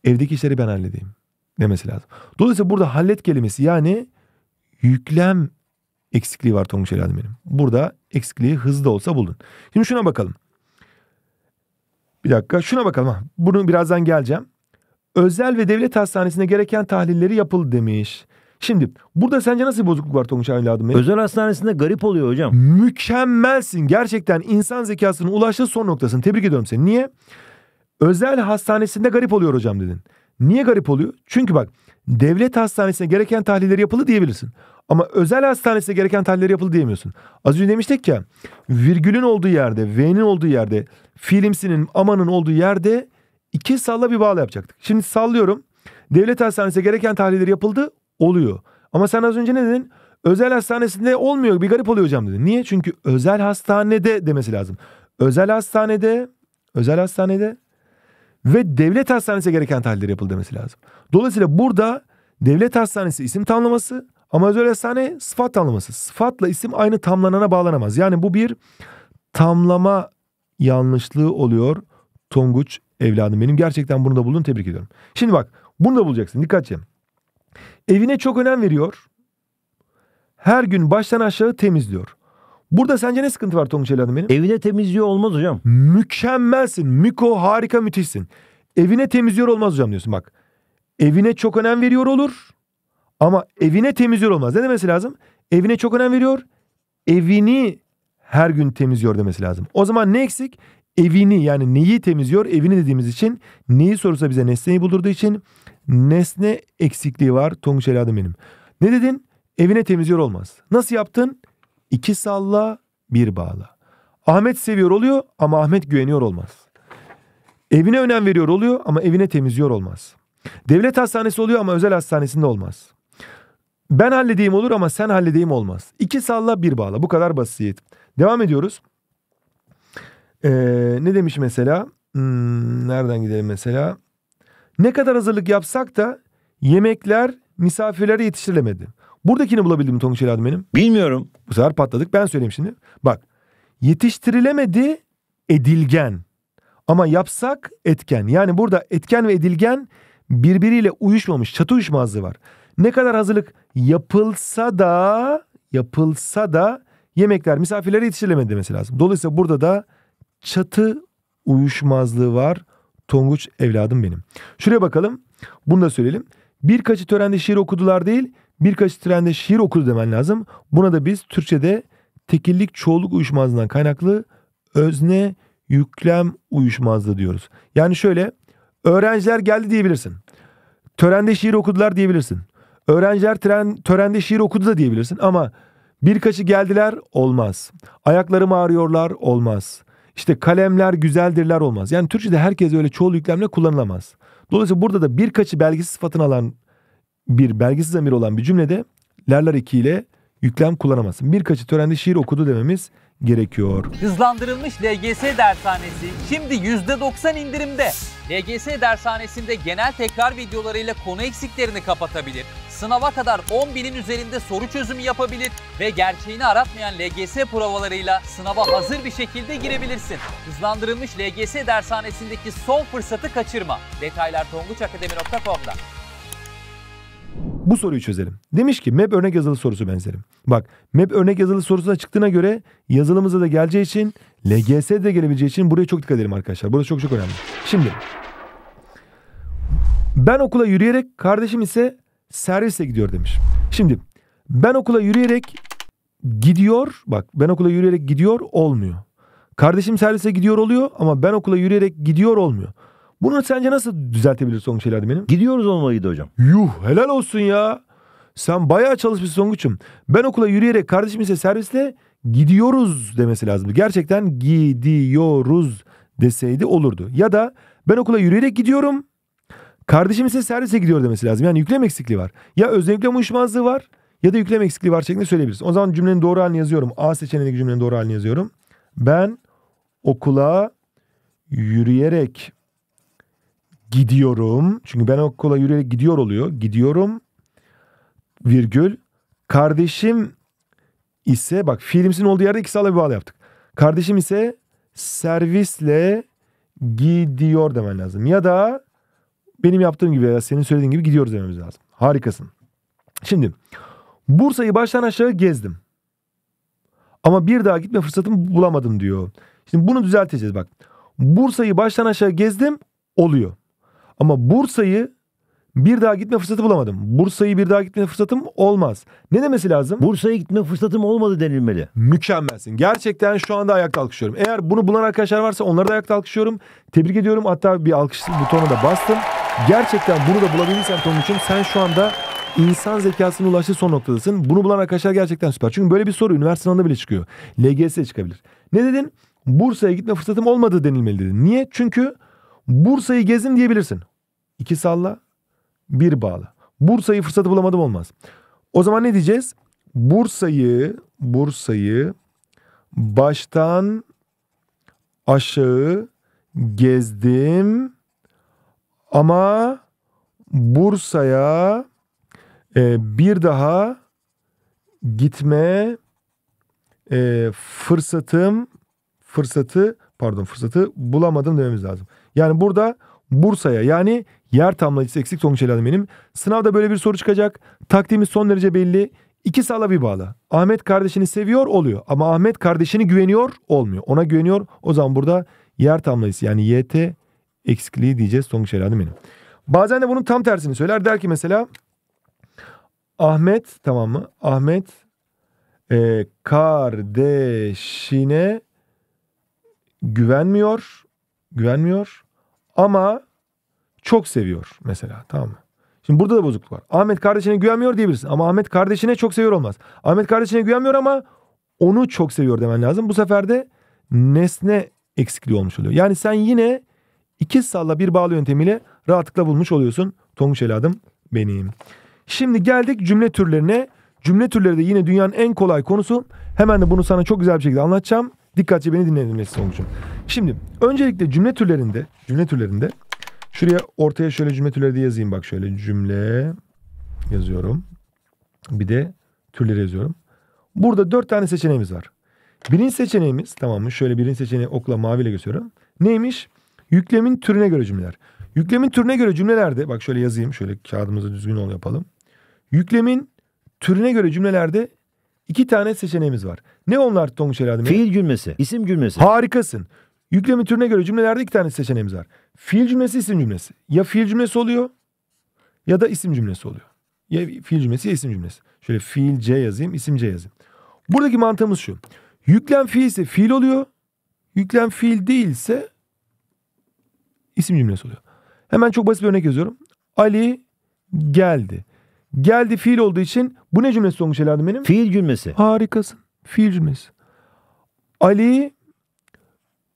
S1: Evdeki işleri ben halledeyim demesi lazım. Dolayısıyla burada hallet kelimesi yani yüklem eksikliği var Tonguç Elazığ benim. Burada eksikliği hızlı olsa buldun. Şimdi şuna bakalım. Bir dakika şuna bakalım. Ha, bunu birazdan geleceğim. Özel ve devlet hastanesine gereken tahlilleri yapıl demiş. Şimdi burada sence nasıl bir bozukluk var Tonguç evladım benim? Özel hastanesinde garip oluyor hocam. Mükemmelsin. Gerçekten insan zekasının ulaştığı son noktasın. Tebrik ediyorum seni. Niye? Özel hastanesinde garip oluyor hocam dedin. Niye garip oluyor? Çünkü bak devlet hastanesine gereken tahlilleri yapılı diyebilirsin. Ama özel hastanesine gereken tahlilleri yapılı diyemiyorsun. Az önce demiştik ya virgülün olduğu yerde, V'nin olduğu yerde, fiilimsinin, amanın olduğu yerde iki salla bir bağla yapacaktık. Şimdi sallıyorum. Devlet hastanesine gereken tahlilleri yapıldı oluyor. Ama sen az önce ne dedin? Özel hastanesinde olmuyor bir garip oluyor hocam dedin. Niye? Çünkü özel hastanede demesi lazım. Özel hastanede, özel hastanede ve devlet hastanesi gereken tahliller yapıldı demesi lazım. Dolayısıyla burada devlet hastanesi isim tamlaması ama özel hastane sıfat tamlaması. Sıfatla isim aynı tamlanana bağlanamaz. Yani bu bir tamlama yanlışlığı oluyor Tonguç evladım benim. Gerçekten bunu da buldun tebrik ediyorum. Şimdi bak bunu da bulacaksın dikkat et. Evine çok önem veriyor. Her gün baştan aşağı temizliyor. Burada sence ne sıkıntı var Tonguç Hanım benim? Evine temizliyor olmaz hocam. Mükemmelsin. Miko harika müthişsin. Evine temizliyor olmaz hocam diyorsun bak. Evine çok önem veriyor olur. Ama evine temizliyor olmaz. Ne demesi lazım? Evine çok önem veriyor. Evini her gün temizliyor demesi lazım. O zaman ne eksik? Evini yani neyi temizliyor? Evini dediğimiz için neyi sorursa bize nesneyi buldurduğu için nesne eksikliği var Tonguç Eladım benim. Ne dedin? Evine temizliyor olmaz. Nasıl yaptın? İki salla, bir bağla. Ahmet seviyor oluyor ama Ahmet güveniyor olmaz. Evine önem veriyor oluyor ama evine temizliyor olmaz. Devlet hastanesi oluyor ama özel hastanesinde olmaz. Ben halledeyim olur ama sen halledeyim olmaz. İki salla bir bağla. Bu kadar basit. Devam ediyoruz. Ee, ne demiş mesela? Hmm, nereden gidelim mesela? Ne kadar hazırlık yapsak da yemekler misafirlere yetiştirilemedi. Buradakini bulabildim mi Tonguç Şeladi benim? Bilmiyorum. Bu sefer patladık. Ben söyleyeyim şimdi. Bak. Yetiştirilemedi edilgen. Ama yapsak etken. Yani burada etken ve edilgen birbiriyle uyuşmamış, çatı uyuşmazlığı var. Ne kadar hazırlık yapılsa da yapılsa da yemekler misafirlere yetiştirilemedi demesi lazım. Dolayısıyla burada da çatı uyuşmazlığı var. Tonguç evladım benim. Şuraya bakalım. Bunu da söyleyelim. Birkaçı törende şiir okudular değil, Birkaç trende şiir okudu demen lazım. Buna da biz Türkçe'de tekillik çoğulluk uyuşmazlığından kaynaklı özne yüklem uyuşmazlığı diyoruz. Yani şöyle öğrenciler geldi diyebilirsin. Törende şiir okudular diyebilirsin. Öğrenciler tren, törende şiir okudu da diyebilirsin ama birkaçı geldiler olmaz. Ayaklarım ağrıyorlar olmaz. İşte kalemler güzeldirler olmaz. Yani Türkçe'de herkes öyle çoğul yüklemle kullanılamaz. Dolayısıyla burada da birkaçı belgesiz sıfatını alan bir belgesiz emir olan bir cümlede lerler ekiyle yüklem kullanamazsın. Birkaçı törende şiir okudu dememiz gerekiyor.
S2: Hızlandırılmış LGS dershanesi şimdi %90 indirimde. LGS dershanesinde genel tekrar videolarıyla konu eksiklerini kapatabilir. Sınava kadar 10 binin üzerinde soru çözümü yapabilir ve gerçeğini aratmayan LGS provalarıyla sınava hazır bir şekilde girebilirsin. Hızlandırılmış LGS dershanesindeki son fırsatı kaçırma. Detaylar tonguçakademi.com'da.
S1: Bu soruyu çözelim. Demiş ki map örnek yazılı sorusu benzerim. Bak map örnek yazılı sorusuna çıktığına göre yazılımıza da geleceği için LGS de gelebileceği için buraya çok dikkat edelim arkadaşlar. Burası çok çok önemli. Şimdi ben okula yürüyerek kardeşim ise servise gidiyor demiş. Şimdi ben okula yürüyerek gidiyor bak ben okula yürüyerek gidiyor olmuyor. Kardeşim servise gidiyor oluyor ama ben okula yürüyerek gidiyor olmuyor. Bunu sence nasıl düzeltebilir Songuç Helal benim? Gidiyoruz olmalıydı hocam. Yuh helal olsun ya. Sen bayağı çalışmışsın Songuç'um. Ben okula yürüyerek kardeşim ise servisle gidiyoruz demesi lazım. Gerçekten gidiyoruz deseydi olurdu. Ya da ben okula yürüyerek gidiyorum. Kardeşim ise servise gidiyor demesi lazım. Yani yüklem eksikliği var. Ya özdenkle uyuşmazlığı var ya da yüklem eksikliği var şeklinde söyleyebiliriz. O zaman cümlenin doğru halini yazıyorum. A seçeneğindeki cümlenin doğru halini yazıyorum. Ben okula yürüyerek gidiyorum. Çünkü ben okula yürüyerek gidiyor oluyor. Gidiyorum virgül. Kardeşim ise bak fiilimsin olduğu yerde ikisi bir bağlı yaptık. Kardeşim ise servisle gidiyor demen lazım. Ya da benim yaptığım gibi ya senin söylediğin gibi gidiyoruz dememiz lazım. Harikasın. Şimdi Bursa'yı baştan aşağı gezdim. Ama bir daha gitme fırsatımı bulamadım diyor. Şimdi bunu düzelteceğiz bak. Bursa'yı baştan aşağı gezdim oluyor. Ama Bursa'yı bir daha gitme fırsatı bulamadım. Bursa'yı bir daha gitme fırsatım olmaz. Ne demesi lazım? Bursa'ya gitme fırsatım olmadı denilmeli. Mükemmelsin. Gerçekten şu anda ayakta alkışlıyorum. Eğer bunu bulan arkadaşlar varsa onları da ayakta alkışlıyorum. Tebrik ediyorum. Hatta bir alkış butonuna da bastım. Gerçekten bunu da bulabilirsen için. sen şu anda insan zekasına ulaştığı son noktadasın. Bunu bulan arkadaşlar gerçekten süper. Çünkü böyle bir soru üniversite sınavında bile çıkıyor. LGS çıkabilir. Ne dedin? Bursa'ya gitme fırsatım olmadı denilmeli dedin. Niye? Çünkü Bursa'yı gezin diyebilirsin. İki salla, bir bağla. Bursa'yı fırsatı bulamadım olmaz. O zaman ne diyeceğiz? Bursa'yı, Bursa'yı baştan aşağı gezdim ama Bursa'ya e, bir daha gitme e, fırsatım fırsatı pardon fırsatı bulamadım dememiz lazım. Yani burada Bursa'ya yani yer tamlayıcısı eksik Tonguç Helal benim. Sınavda böyle bir soru çıkacak. Taktiğimiz son derece belli. İki sala bir bağla. Ahmet kardeşini seviyor oluyor ama Ahmet kardeşini güveniyor olmuyor. Ona güveniyor o zaman burada yer tamlayıcısı yani YT eksikliği diyeceğiz Tonguç Helal benim. Bazen de bunun tam tersini söyler. Der ki mesela Ahmet tamam mı? Ahmet e, kardeşine güvenmiyor. Güvenmiyor. Ama çok seviyor mesela tamam mı? Şimdi burada da bozukluk var. Ahmet kardeşine güvenmiyor diyebilirsin ama Ahmet kardeşine çok seviyor olmaz. Ahmet kardeşine güvenmiyor ama onu çok seviyor demen lazım. Bu sefer de nesne eksikliği olmuş oluyor. Yani sen yine iki salla bir bağlı yöntemiyle rahatlıkla bulmuş oluyorsun. Tonguç eladım benim. Şimdi geldik cümle türlerine. Cümle türleri de yine dünyanın en kolay konusu. Hemen de bunu sana çok güzel bir şekilde anlatacağım. Dikkatli beni dinleyin Mesut Sonucu'm. Şimdi öncelikle cümle türlerinde, cümle türlerinde şuraya ortaya şöyle cümle türleri diye yazayım. Bak şöyle cümle yazıyorum. Bir de türleri yazıyorum. Burada dört tane seçeneğimiz var. Birinci seçeneğimiz tamam mı? Şöyle birinci seçeneği okla maviyle gösteriyorum. Neymiş? Yüklemin türüne göre cümleler. Yüklemin türüne göre cümlelerde bak şöyle yazayım. Şöyle kağıdımızı düzgün ol yapalım. Yüklemin türüne göre cümlelerde İki tane seçeneğimiz var. Ne onlar Tonguç Eladim? Fiil cümlesi, isim cümlesi. Harikasın. Yüklemi türüne göre cümlelerde iki tane seçeneğimiz var. Fiil cümlesi, isim cümlesi. Ya fiil cümlesi oluyor ya da isim cümlesi oluyor. Ya fiil cümlesi ya isim cümlesi. Şöyle fiil C yazayım, isim C yazayım. Buradaki mantığımız şu. Yüklem fiil ise fiil oluyor. Yüklem fiil değilse isim cümlesi oluyor. Hemen çok basit bir örnek yazıyorum. Ali geldi. Geldi fiil olduğu için bu ne cümlesi olmuş evladım benim? Fiil cümlesi. Harikasın. Fiil cümlesi. Ali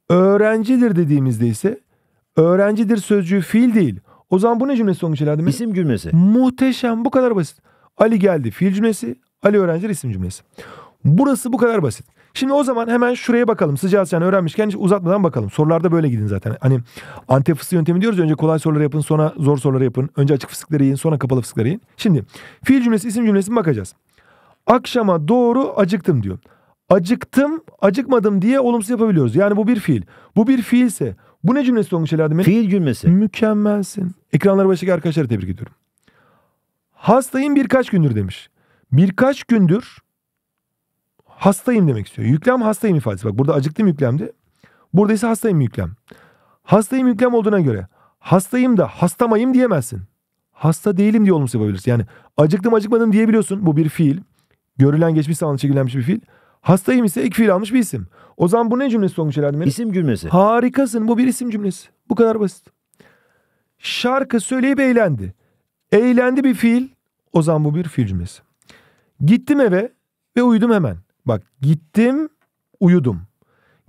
S1: öğrencidir dediğimizde ise öğrencidir sözcüğü fiil değil. O zaman bu ne cümlesi olmuş evladım İsim cümlesi. Muhteşem. Bu kadar basit. Ali geldi fiil cümlesi. Ali öğrencidir isim cümlesi. Burası bu kadar basit. Şimdi o zaman hemen şuraya bakalım. Sıcağı yani öğrenmişken hiç uzatmadan bakalım. Sorularda böyle gidin zaten. Hani antep fıstığı yöntemi diyoruz. Önce kolay soruları yapın sonra zor soruları yapın. Önce açık fıstıkları yiyin sonra kapalı fıstıkları yiyin. Şimdi fiil cümlesi isim cümlesine bakacağız. Akşama doğru acıktım diyor. Acıktım, acıkmadım diye olumsuz yapabiliyoruz. Yani bu bir fiil. Bu bir fiilse bu ne cümlesi olmuş Eladim? Fiil cümlesi. Mükemmelsin. Ekranları başındaki arkadaşları tebrik ediyorum. Hastayım birkaç gündür demiş. Birkaç gündür hastayım demek istiyor. Yüklem hastayım ifadesi. Bak burada acıktım yüklemdi. Burada ise hastayım yüklem. Hastayım yüklem olduğuna göre hastayım da hastamayım diyemezsin. Hasta değilim diye olumsuz yapabilirsin. Yani acıktım acıkmadım diyebiliyorsun. Bu bir fiil. Görülen geçmiş zamanı çekilenmiş bir fiil. Hastayım ise ek fiil almış bir isim. O zaman bu ne cümlesi olmuş herhalde? Benim? İsim cümlesi. Harikasın bu bir isim cümlesi. Bu kadar basit. Şarkı söyleyip eğlendi. Eğlendi bir fiil. O zaman bu bir fiil cümlesi. Gittim eve ve uyudum hemen. Bak gittim uyudum.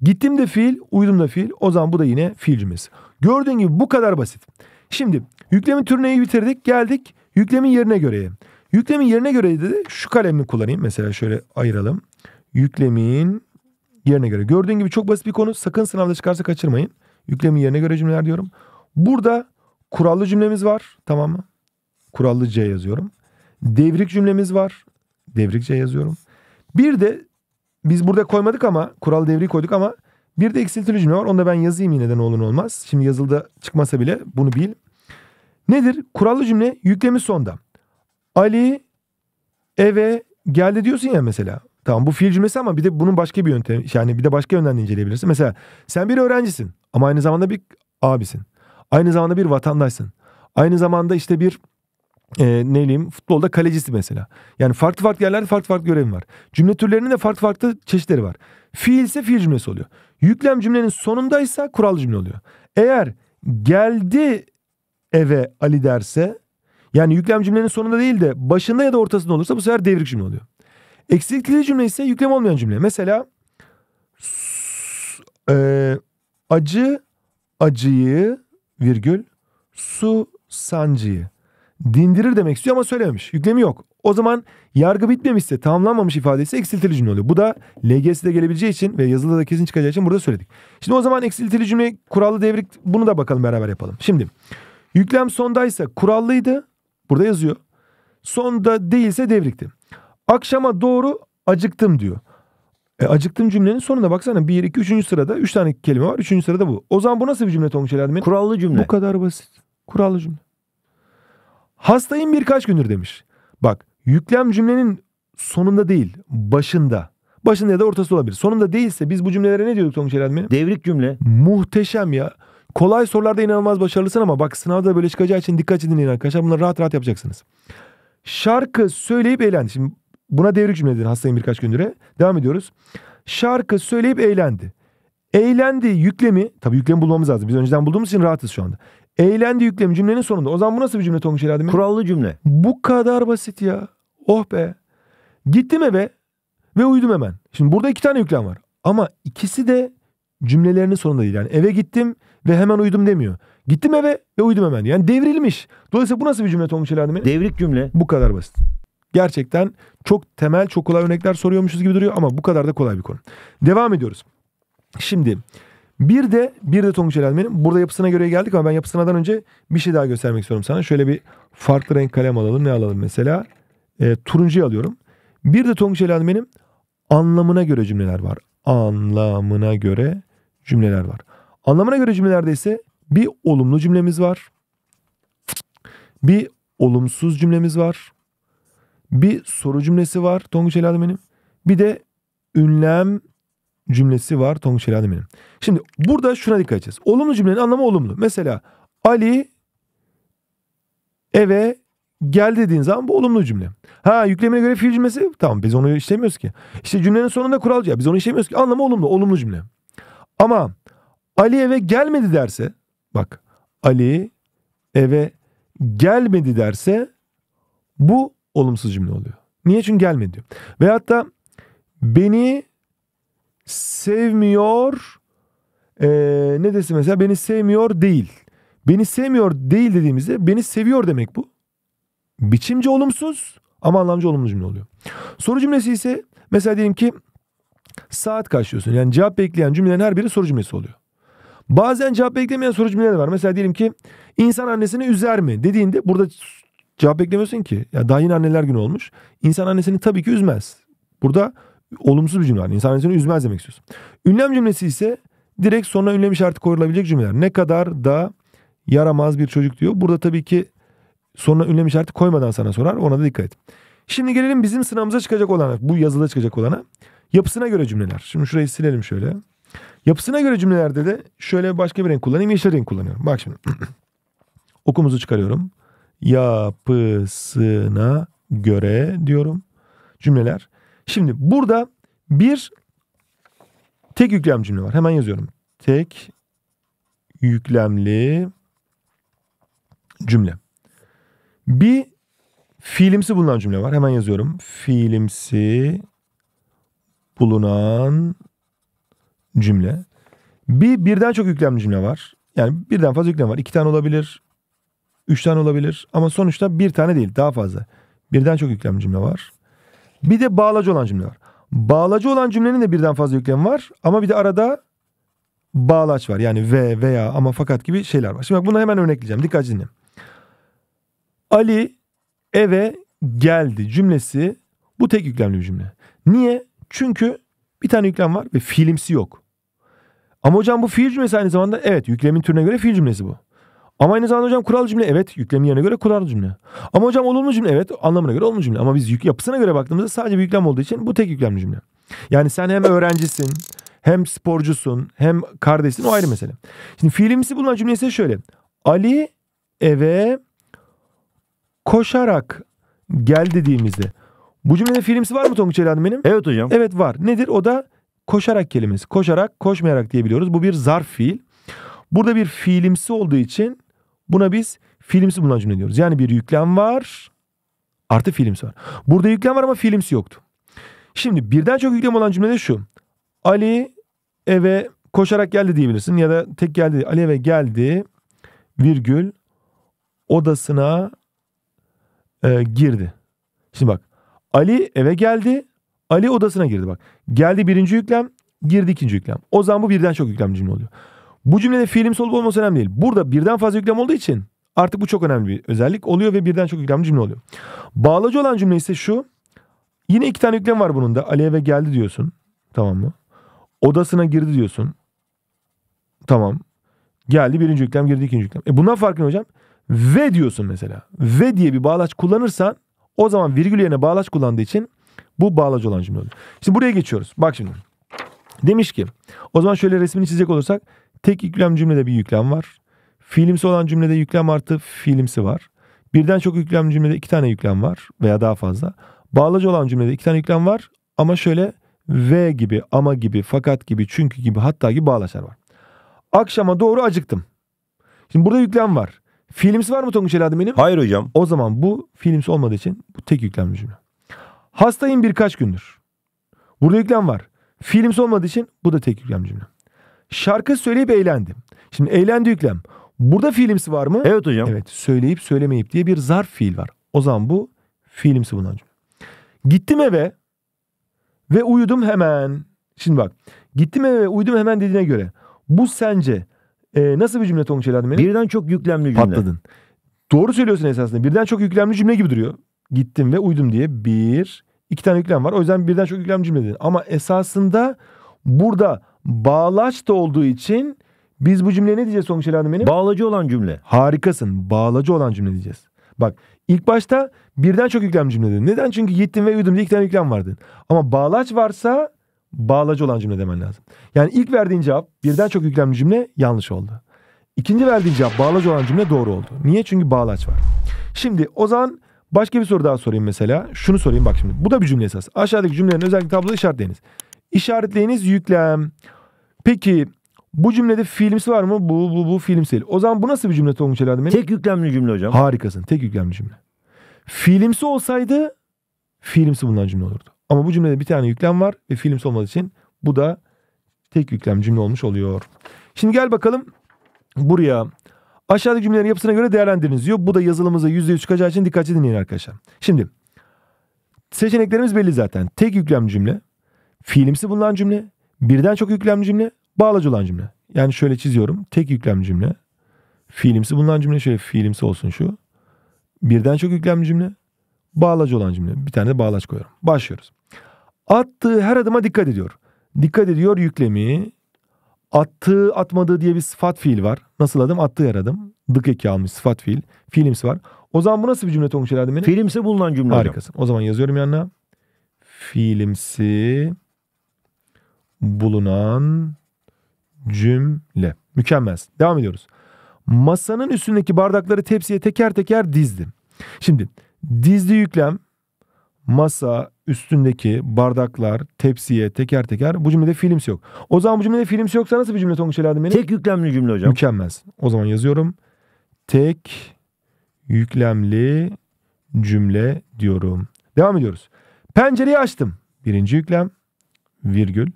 S1: Gittim de fiil, uyudum da fiil. O zaman bu da yine fiil cümlesi. Gördüğün gibi bu kadar basit. Şimdi yüklemin türüneyi bitirdik. Geldik yüklemin yerine göreye. Yüklemin yerine göre dedi şu kalemi kullanayım. Mesela şöyle ayıralım. Yüklemin yerine göre. Gördüğün gibi çok basit bir konu. Sakın sınavda çıkarsa kaçırmayın. Yüklemin yerine göre cümleler diyorum. Burada kurallı cümlemiz var. Tamam mı? Kurallı C yazıyorum. Devrik cümlemiz var. Devrik C yazıyorum. Bir de biz burada koymadık ama kural devri koyduk ama bir de eksiltili cümle var. Onu da ben yazayım yine de ne olur ne olmaz. Şimdi yazılda çıkmasa bile bunu bil. Nedir? Kurallı cümle yüklemi sonda. Ali eve geldi diyorsun ya mesela. Tamam bu fiil cümlesi ama bir de bunun başka bir yöntemi. Yani bir de başka yönden de inceleyebilirsin. Mesela sen bir öğrencisin ama aynı zamanda bir abisin. Aynı zamanda bir vatandaşsın. Aynı zamanda işte bir e, ne diyeyim? futbolda kalecisi mesela. Yani farklı farklı yerlerde farklı farklı görevim var. Cümle türlerinin de farklı farklı çeşitleri var. Fiil ise fiil cümlesi oluyor. Yüklem cümlenin sonundaysa kural cümle oluyor. Eğer geldi eve Ali derse yani yüklem cümlenin sonunda değil de başında ya da ortasında olursa bu sefer devrik cümle oluyor. Eksiklikli cümle ise yüklem olmayan cümle. Mesela e, acı acıyı virgül su sancıyı dindirir demek istiyor ama söylememiş. Yüklemi yok. O zaman yargı bitmemişse tamamlanmamış ifadesi eksiltili cümle oluyor. Bu da LGS'de gelebileceği için ve yazılıda da kesin çıkacağı için burada söyledik. Şimdi o zaman eksiltili cümle kurallı devrik bunu da bakalım beraber yapalım. Şimdi yüklem sondaysa kurallıydı. Burada yazıyor. Sonda değilse devrikti. Akşama doğru acıktım diyor. E, acıktım cümlenin sonunda baksana 1, 2, 3. sırada 3 tane kelime var. 3. sırada bu. O zaman bu nasıl bir cümle Tonguç Kurallı cümle. Bu kadar basit. Kurallı cümle. Hastayım birkaç gündür demiş. Bak yüklem cümlenin sonunda değil başında. Başında ya da ortası olabilir. Sonunda değilse biz bu cümlelere ne diyorduk Tonguç Eren benim? Devrik cümle. Muhteşem ya. Kolay sorularda inanılmaz başarılısın ama bak sınavda böyle çıkacağı için dikkat edin arkadaşlar. Bunları rahat rahat yapacaksınız. Şarkı söyleyip eğlendi. Şimdi buna devrik cümle dedin hastayım birkaç gündüre. Devam ediyoruz. Şarkı söyleyip eğlendi. Eğlendi yüklemi, tabii yüklemi bulmamız lazım. Biz önceden bulduğumuz için rahatız şu anda. Eğlendi yüklemi cümlenin sonunda. O zaman bu nasıl bir cümle Tonguç Eladim? Kurallı cümle. Bu kadar basit ya. Oh be. Gittim eve ve uyudum hemen. Şimdi burada iki tane yüklem var. Ama ikisi de cümlelerinin sonunda değil. Yani eve gittim ve hemen uyudum demiyor. Gittim eve ve uyudum hemen. Yani devrilmiş. Dolayısıyla bu nasıl bir cümle Tonguç Eladim? Devrik cümle. Bu kadar basit. Gerçekten çok temel, çok kolay örnekler soruyormuşuz gibi duruyor ama bu kadar da kolay bir konu. Devam ediyoruz. Şimdi bir de bir de Tonguç Elelmen'in burada yapısına göre geldik ama ben yapısından önce bir şey daha göstermek istiyorum sana. Şöyle bir farklı renk kalem alalım. Ne alalım mesela? E, turuncuyu alıyorum. Bir de Tonguç Elelmen'in anlamına göre cümleler var. Anlamına göre cümleler var. Anlamına göre cümlelerde ise bir olumlu cümlemiz var. Bir olumsuz cümlemiz var. Bir soru cümlesi var Tonguç Elelmen'in. Bir de ünlem cümlesi var Tonguç Şelali Şimdi burada şuna dikkat edeceğiz. Olumlu cümlenin anlamı olumlu. Mesela Ali eve gel dediğin zaman bu olumlu cümle. Ha yüklemine göre fiil cümlesi tamam biz onu işlemiyoruz ki. İşte cümlenin sonunda kuralcı biz onu işlemiyoruz ki. Anlamı olumlu olumlu cümle. Ama Ali eve gelmedi derse bak Ali eve gelmedi derse bu olumsuz cümle oluyor. Niye? Çünkü gelmedi diyor. Veyahut da beni sevmiyor e, ne desin mesela beni sevmiyor değil. Beni sevmiyor değil dediğimizde beni seviyor demek bu. Biçimce olumsuz ama anlamcı olumlu cümle oluyor. Soru cümlesi ise mesela diyelim ki saat kaç diyorsun. Yani cevap bekleyen cümlelerin her biri soru cümlesi oluyor. Bazen cevap beklemeyen soru cümleleri var. Mesela diyelim ki insan annesini üzer mi dediğinde burada cevap beklemiyorsun ki. Ya daha yine anneler günü olmuş. İnsan annesini tabii ki üzmez. Burada olumsuz bir cümle. Yani insan insanı üzmez demek istiyorsun. Ünlem cümlesi ise direkt sonra ünlem işareti koyulabilecek cümleler. Ne kadar da yaramaz bir çocuk diyor. Burada tabii ki sonra ünlem işareti koymadan sana sorar. Ona da dikkat et. Şimdi gelelim bizim sınavımıza çıkacak olana, bu yazıda çıkacak olana. Yapısına göre cümleler. Şimdi şurayı silelim şöyle. Yapısına göre cümlelerde de şöyle başka bir renk kullanayım. Yeşil renk kullanıyorum. Bak şimdi. Okumuzu çıkarıyorum. Yapısına göre diyorum. Cümleler. Şimdi burada bir tek yüklem cümle var. Hemen yazıyorum. Tek yüklemli cümle. Bir fiilimsi bulunan cümle var. Hemen yazıyorum. Fiilimsi bulunan cümle. Bir birden çok yüklemli cümle var. Yani birden fazla yüklem var. İki tane olabilir. Üç tane olabilir. Ama sonuçta bir tane değil. Daha fazla. Birden çok yüklemli cümle var. Bir de bağlacı olan cümle var. Bağlacı olan cümlenin de birden fazla yüklem var ama bir de arada bağlaç var. Yani ve veya ama fakat gibi şeyler var. Şimdi bak bunu hemen örnekleyeceğim. Dikkat dinle. Ali eve geldi cümlesi bu tek yüklemli bir cümle. Niye? Çünkü bir tane yüklem var ve fiilimsi yok. Ama hocam bu fiil cümlesi aynı zamanda evet yüklemin türüne göre fiil cümlesi bu. Ama aynı zamanda hocam kural cümle evet yüklemin yerine göre kural cümle. Ama hocam olumlu cümle evet anlamına göre olumlu cümle. Ama biz yük yapısına göre baktığımızda sadece bir yüklem olduğu için bu tek yüklemli cümle. Yani sen hem öğrencisin hem sporcusun hem kardeşsin o ayrı mesele. Şimdi fiilimsi bulunan cümle ise şöyle. Ali eve koşarak gel dediğimizde. Bu cümlede fiilimsi var mı Tonguç Hanım benim? Evet hocam. Evet var. Nedir? O da koşarak kelimesi. Koşarak, koşmayarak diyebiliyoruz. Bu bir zarf fiil. Burada bir fiilimsi olduğu için Buna biz filmsi bulunan cümle diyoruz. Yani bir yüklem var artı films var. Burada yüklem var ama films yoktu. Şimdi birden çok yüklem olan cümle de şu. Ali eve koşarak geldi diyebilirsin ya da tek geldi. Ali eve geldi virgül odasına e, girdi. Şimdi bak Ali eve geldi Ali odasına girdi bak. Geldi birinci yüklem girdi ikinci yüklem. O zaman bu birden çok yüklem cümle oluyor. Bu cümlede fiilimsi olup olması önemli değil. Burada birden fazla yüklem olduğu için artık bu çok önemli bir özellik oluyor ve birden çok yüklemli cümle oluyor. Bağlacı olan cümle ise şu. Yine iki tane yüklem var bunun da. Ali eve geldi diyorsun. Tamam mı? Odasına girdi diyorsun. Tamam. Geldi birinci yüklem girdi ikinci yüklem. E bundan farkı hocam? Ve diyorsun mesela. Ve diye bir bağlaç kullanırsan o zaman virgül yerine bağlaç kullandığı için bu bağlacı olan cümle oluyor. Şimdi buraya geçiyoruz. Bak şimdi. Demiş ki o zaman şöyle resmini çizecek olursak Tek yüklem cümlede bir yüklem var. Fiilimsi olan cümlede yüklem artı fiilimsi var. Birden çok yüklem cümlede iki tane yüklem var veya daha fazla. Bağlacı olan cümlede iki tane yüklem var ama şöyle ve gibi, ama gibi, fakat gibi, çünkü gibi, hatta gibi bağlaçlar var. Akşama doğru acıktım. Şimdi burada yüklem var. Fiilimsi var mı Tonguç Eladım benim? Hayır hocam. O zaman bu fiilimsi olmadığı için bu tek yüklemli cümle. Hastayım birkaç gündür. Burada yüklem var. Fiilimsi olmadığı için bu da tek yüklem cümle. Şarkı söyleyip eğlendim. Şimdi eğlendi yüklem. Burada fiilimsi var mı? Evet hocam. Evet söyleyip söylemeyip diye bir zarf fiil var. O zaman bu fiilimsi bundan. cümle. Gittim eve ve uyudum hemen. Şimdi bak gittim eve ve uyudum hemen dediğine göre bu sence e, nasıl bir cümle Tonguç Eladim benim? Birden çok yüklemli cümle. Patladın. Doğru söylüyorsun esasında. Birden çok yüklemli cümle gibi duruyor. Gittim ve uyudum diye bir, iki tane yüklem var. O yüzden birden çok yüklemli cümle dedin. Ama esasında burada bağlaç da olduğu için biz bu cümle ne diyeceğiz Songül Hanım benim? Bağlacı olan cümle. Harikasın. Bağlacı olan cümle diyeceğiz. Bak ilk başta birden çok yüklem cümle dedin. Neden? Çünkü gittim ve uyudum diye iki tane yüklem vardı. Ama bağlaç varsa bağlacı olan cümle demen lazım. Yani ilk verdiğin cevap birden çok yüklemli cümle yanlış oldu. İkinci verdiğin cevap bağlacı olan cümle doğru oldu. Niye? Çünkü bağlaç var. Şimdi o zaman başka bir soru daha sorayım mesela. Şunu sorayım bak şimdi. Bu da bir cümle esas. Aşağıdaki cümlelerin özellikle tabloda işaretleyiniz. İşaretleyiniz yüklem. Peki bu cümlede fiilimsi var mı? Bu bu bu fiilimsi. O zaman bu nasıl bir cümle Tonguç eladım benim? Tek yüklemli cümle hocam. Harikasın. Tek yüklemli cümle. Fiilimsi olsaydı fiilimsi bundan cümle olurdu. Ama bu cümlede bir tane yüklem var ve fiilimsi olmadığı için bu da tek yüklem cümle olmuş oluyor. Şimdi gel bakalım buraya. Aşağıdaki cümlelerin yapısına göre değerlendiriniz diyor. Bu da yazılımıza %100 çıkacağı için dikkatli dinleyin arkadaşlar. Şimdi seçeneklerimiz belli zaten. Tek yüklem cümle, fiilimsi bulunan cümle, Birden çok yüklemli cümle, bağlacı olan cümle. Yani şöyle çiziyorum. Tek yüklemli cümle. Fiilimsi bulunan cümle şöyle fiilimsi olsun şu. Birden çok yüklemli cümle. Bağlacı olan cümle. Bir tane de bağlaç koyuyorum. Başlıyoruz. Attığı her adıma dikkat ediyor. Dikkat ediyor yüklemi. Attığı atmadığı diye bir sıfat fiil var. Nasıl adım? Attığı her adım. Dık eki almış sıfat fiil. Fiilimsi var. O zaman bu nasıl bir cümle Tonguç herhalde benim? Fiilimsi bulunan cümle. Harikasın. O zaman yazıyorum yanına. Fiilimsi bulunan cümle. Mükemmel. Devam ediyoruz. Masanın üstündeki bardakları tepsiye teker teker dizdim. Şimdi dizli yüklem masa üstündeki bardaklar tepsiye teker teker bu cümlede films yok. O zaman bu cümlede films yoksa nasıl bir cümle Tonguç Eladim benim? Tek yüklemli cümle hocam. Mükemmel. O zaman yazıyorum. Tek yüklemli cümle diyorum. Devam ediyoruz. Pencereyi açtım. Birinci yüklem virgül.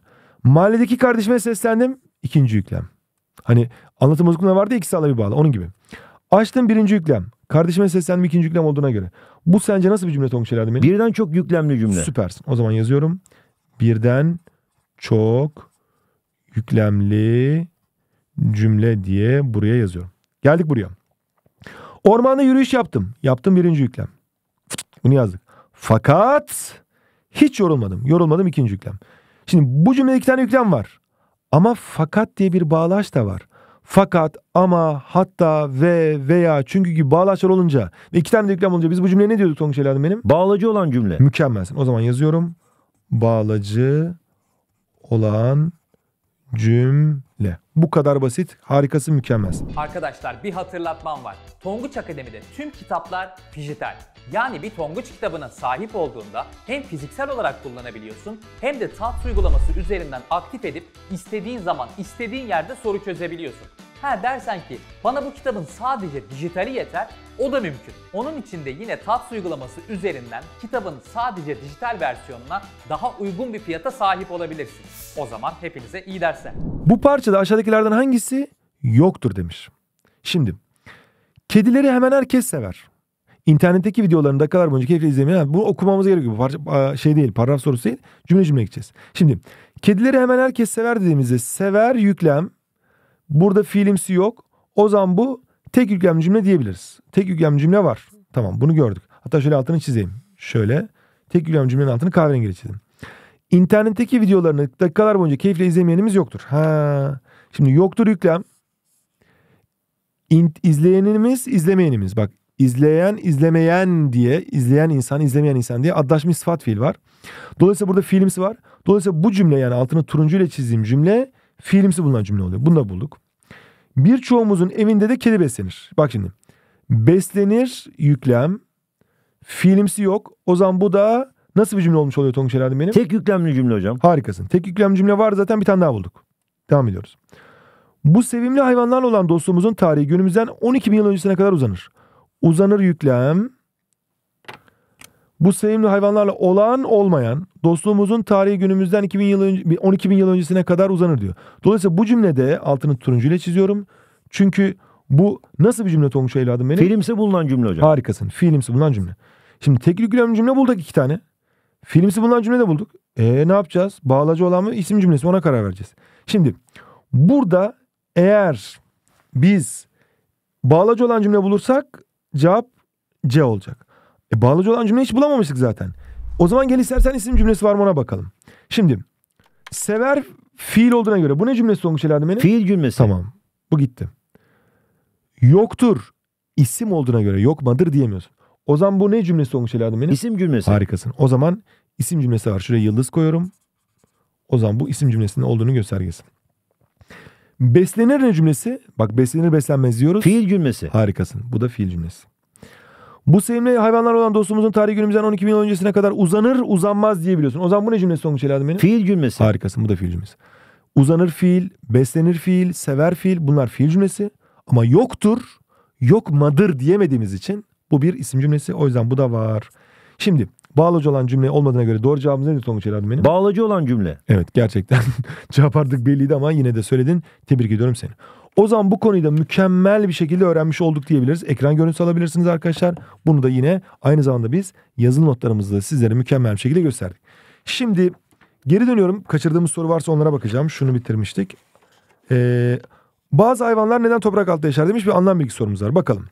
S1: Mahalledeki kardeşime seslendim. İkinci yüklem. Hani anlatım bozukluğuna vardı ya ikisi ala bir bağlı. Onun gibi. Açtım birinci yüklem. Kardeşime seslendim ikinci yüklem olduğuna göre. Bu sence nasıl bir cümle Tonguç benim? Birden çok yüklemli cümle. Süpersin. O zaman yazıyorum. Birden çok yüklemli cümle diye buraya yazıyorum. Geldik buraya. Ormanda yürüyüş yaptım. Yaptım birinci yüklem. Bunu yazdık. Fakat hiç yorulmadım. Yorulmadım ikinci yüklem. Şimdi bu cümlede iki tane yüklem var. Ama fakat diye bir bağlaç da var. Fakat, ama, hatta, ve, veya, çünkü gibi bağlaçlar olunca ve iki tane de yüklem olunca biz bu cümleye ne diyorduk Tonguç Eladım benim? Bağlacı olan cümle. Mükemmelsin. O zaman yazıyorum. Bağlacı olan
S2: cümle.
S1: Bu kadar basit, harikası mükemmel.
S2: Arkadaşlar bir hatırlatmam var. Tonguç Akademi'de tüm kitaplar dijital. Yani bir tonguç kitabına sahip olduğunda hem fiziksel olarak kullanabiliyorsun hem de tat uygulaması üzerinden aktif edip istediğin zaman istediğin yerde soru çözebiliyorsun. Ha dersen ki bana bu kitabın sadece dijitali yeter, o da mümkün. Onun için de yine tat uygulaması üzerinden kitabın sadece dijital versiyonuna daha uygun bir fiyata sahip olabilirsin. O zaman hepinize iyi dersler. Bu
S1: parçada aşağıdakilerden hangisi yoktur demiş. Şimdi kedileri hemen herkes sever. İnternetteki videolarını dakikalar boyunca keyifle izlemeye yani bunu okumamız gerekiyor. Parça, şey değil paragraf sorusu değil cümle cümle gideceğiz. Şimdi kedileri hemen herkes sever dediğimizde sever yüklem burada fiilimsi yok. O zaman bu tek yüklemli cümle diyebiliriz. Tek yüklemli cümle var. Tamam bunu gördük. Hatta şöyle altını çizeyim. Şöyle tek yüklemli cümlenin altını kahverengi çizdim. İnternetteki videolarını dakikalar boyunca keyifle izlemeyenimiz yoktur. Ha. Şimdi yoktur yüklem. İzleyenimiz izlemeyenimiz. Bak İzleyen, izlemeyen diye, izleyen insan, izlemeyen insan diye adlaşmış sıfat fiil var. Dolayısıyla burada fiilimsi var. Dolayısıyla bu cümle yani altını turuncu ile çizdiğim cümle fiilimsi bulunan cümle oluyor. Bunu da bulduk. Birçoğumuzun evinde de kedi beslenir. Bak şimdi. Beslenir yüklem. Fiilimsi yok. O zaman bu da nasıl bir cümle olmuş oluyor Tonguç herhalde benim? Tek yüklemli cümle hocam. Harikasın. Tek yüklemli cümle var zaten bir tane daha bulduk. Devam ediyoruz. Bu sevimli hayvanlarla olan dostluğumuzun tarihi günümüzden 12 bin yıl öncesine kadar uzanır uzanır yüklem. Bu sevimli hayvanlarla olan olmayan dostluğumuzun tarihi günümüzden 2000 yıl önce, 12 bin yıl öncesine kadar uzanır diyor. Dolayısıyla bu cümlede altını turuncu ile çiziyorum. Çünkü bu nasıl bir cümle Tonguç evladım benim? Filmse bulunan cümle hocam. Harikasın. Filmse bulunan cümle. Şimdi tek yüklem cümle bulduk iki tane. Filmsi bulunan cümle de bulduk. E ne yapacağız? Bağlacı olan mı isim cümlesi ona karar vereceğiz. Şimdi burada eğer biz bağlacı olan cümle bulursak Cevap C olacak. E, bağlıcı olan cümle hiç bulamamıştık zaten. O zaman gel istersen isim cümlesi var mı ona bakalım. Şimdi sever fiil olduğuna göre bu ne cümlesi Tonguç Elerdemeni? Fiil cümlesi. Tamam bu gitti. Yoktur isim olduğuna göre yok madır diyemiyorsun. O zaman bu ne cümlesi Tonguç Elerdemeni? İsim cümlesi. Harikasın. O zaman isim cümlesi var. Şuraya yıldız koyuyorum. O zaman bu isim cümlesinin olduğunu göstergesin. Beslenir ne cümlesi? Bak beslenir beslenmez diyoruz. Fiil cümlesi. Harikasın. Bu da fiil cümlesi. Bu sevimli hayvanlar olan dostumuzun tarihi günümüzden 12 milyon öncesine kadar uzanır uzanmaz diye biliyorsun. O zaman bu ne cümlesi Tonguç Eladım benim? Fiil cümlesi. Harikasın bu da fiil cümlesi. Uzanır fiil, beslenir fiil, sever fiil bunlar fiil cümlesi. Ama yoktur, yokmadır diyemediğimiz için bu bir isim cümlesi. O yüzden bu da var. Şimdi Bağlacı olan cümle olmadığına göre doğru cevabımız nedir Tonguç Herhalde benim? Bağlacı olan cümle. Evet gerçekten cevap artık belliydi ama yine de söyledin. Tebrik ediyorum seni. O zaman bu konuyu da mükemmel bir şekilde öğrenmiş olduk diyebiliriz. Ekran görüntüsü alabilirsiniz arkadaşlar. Bunu da yine aynı zamanda biz yazılı notlarımızda sizlere mükemmel bir şekilde gösterdik. Şimdi geri dönüyorum. Kaçırdığımız soru varsa onlara bakacağım. Şunu bitirmiştik. Ee, bazı hayvanlar neden toprak altında yaşar demiş bir anlam bilgi sorumuz var. Bakalım.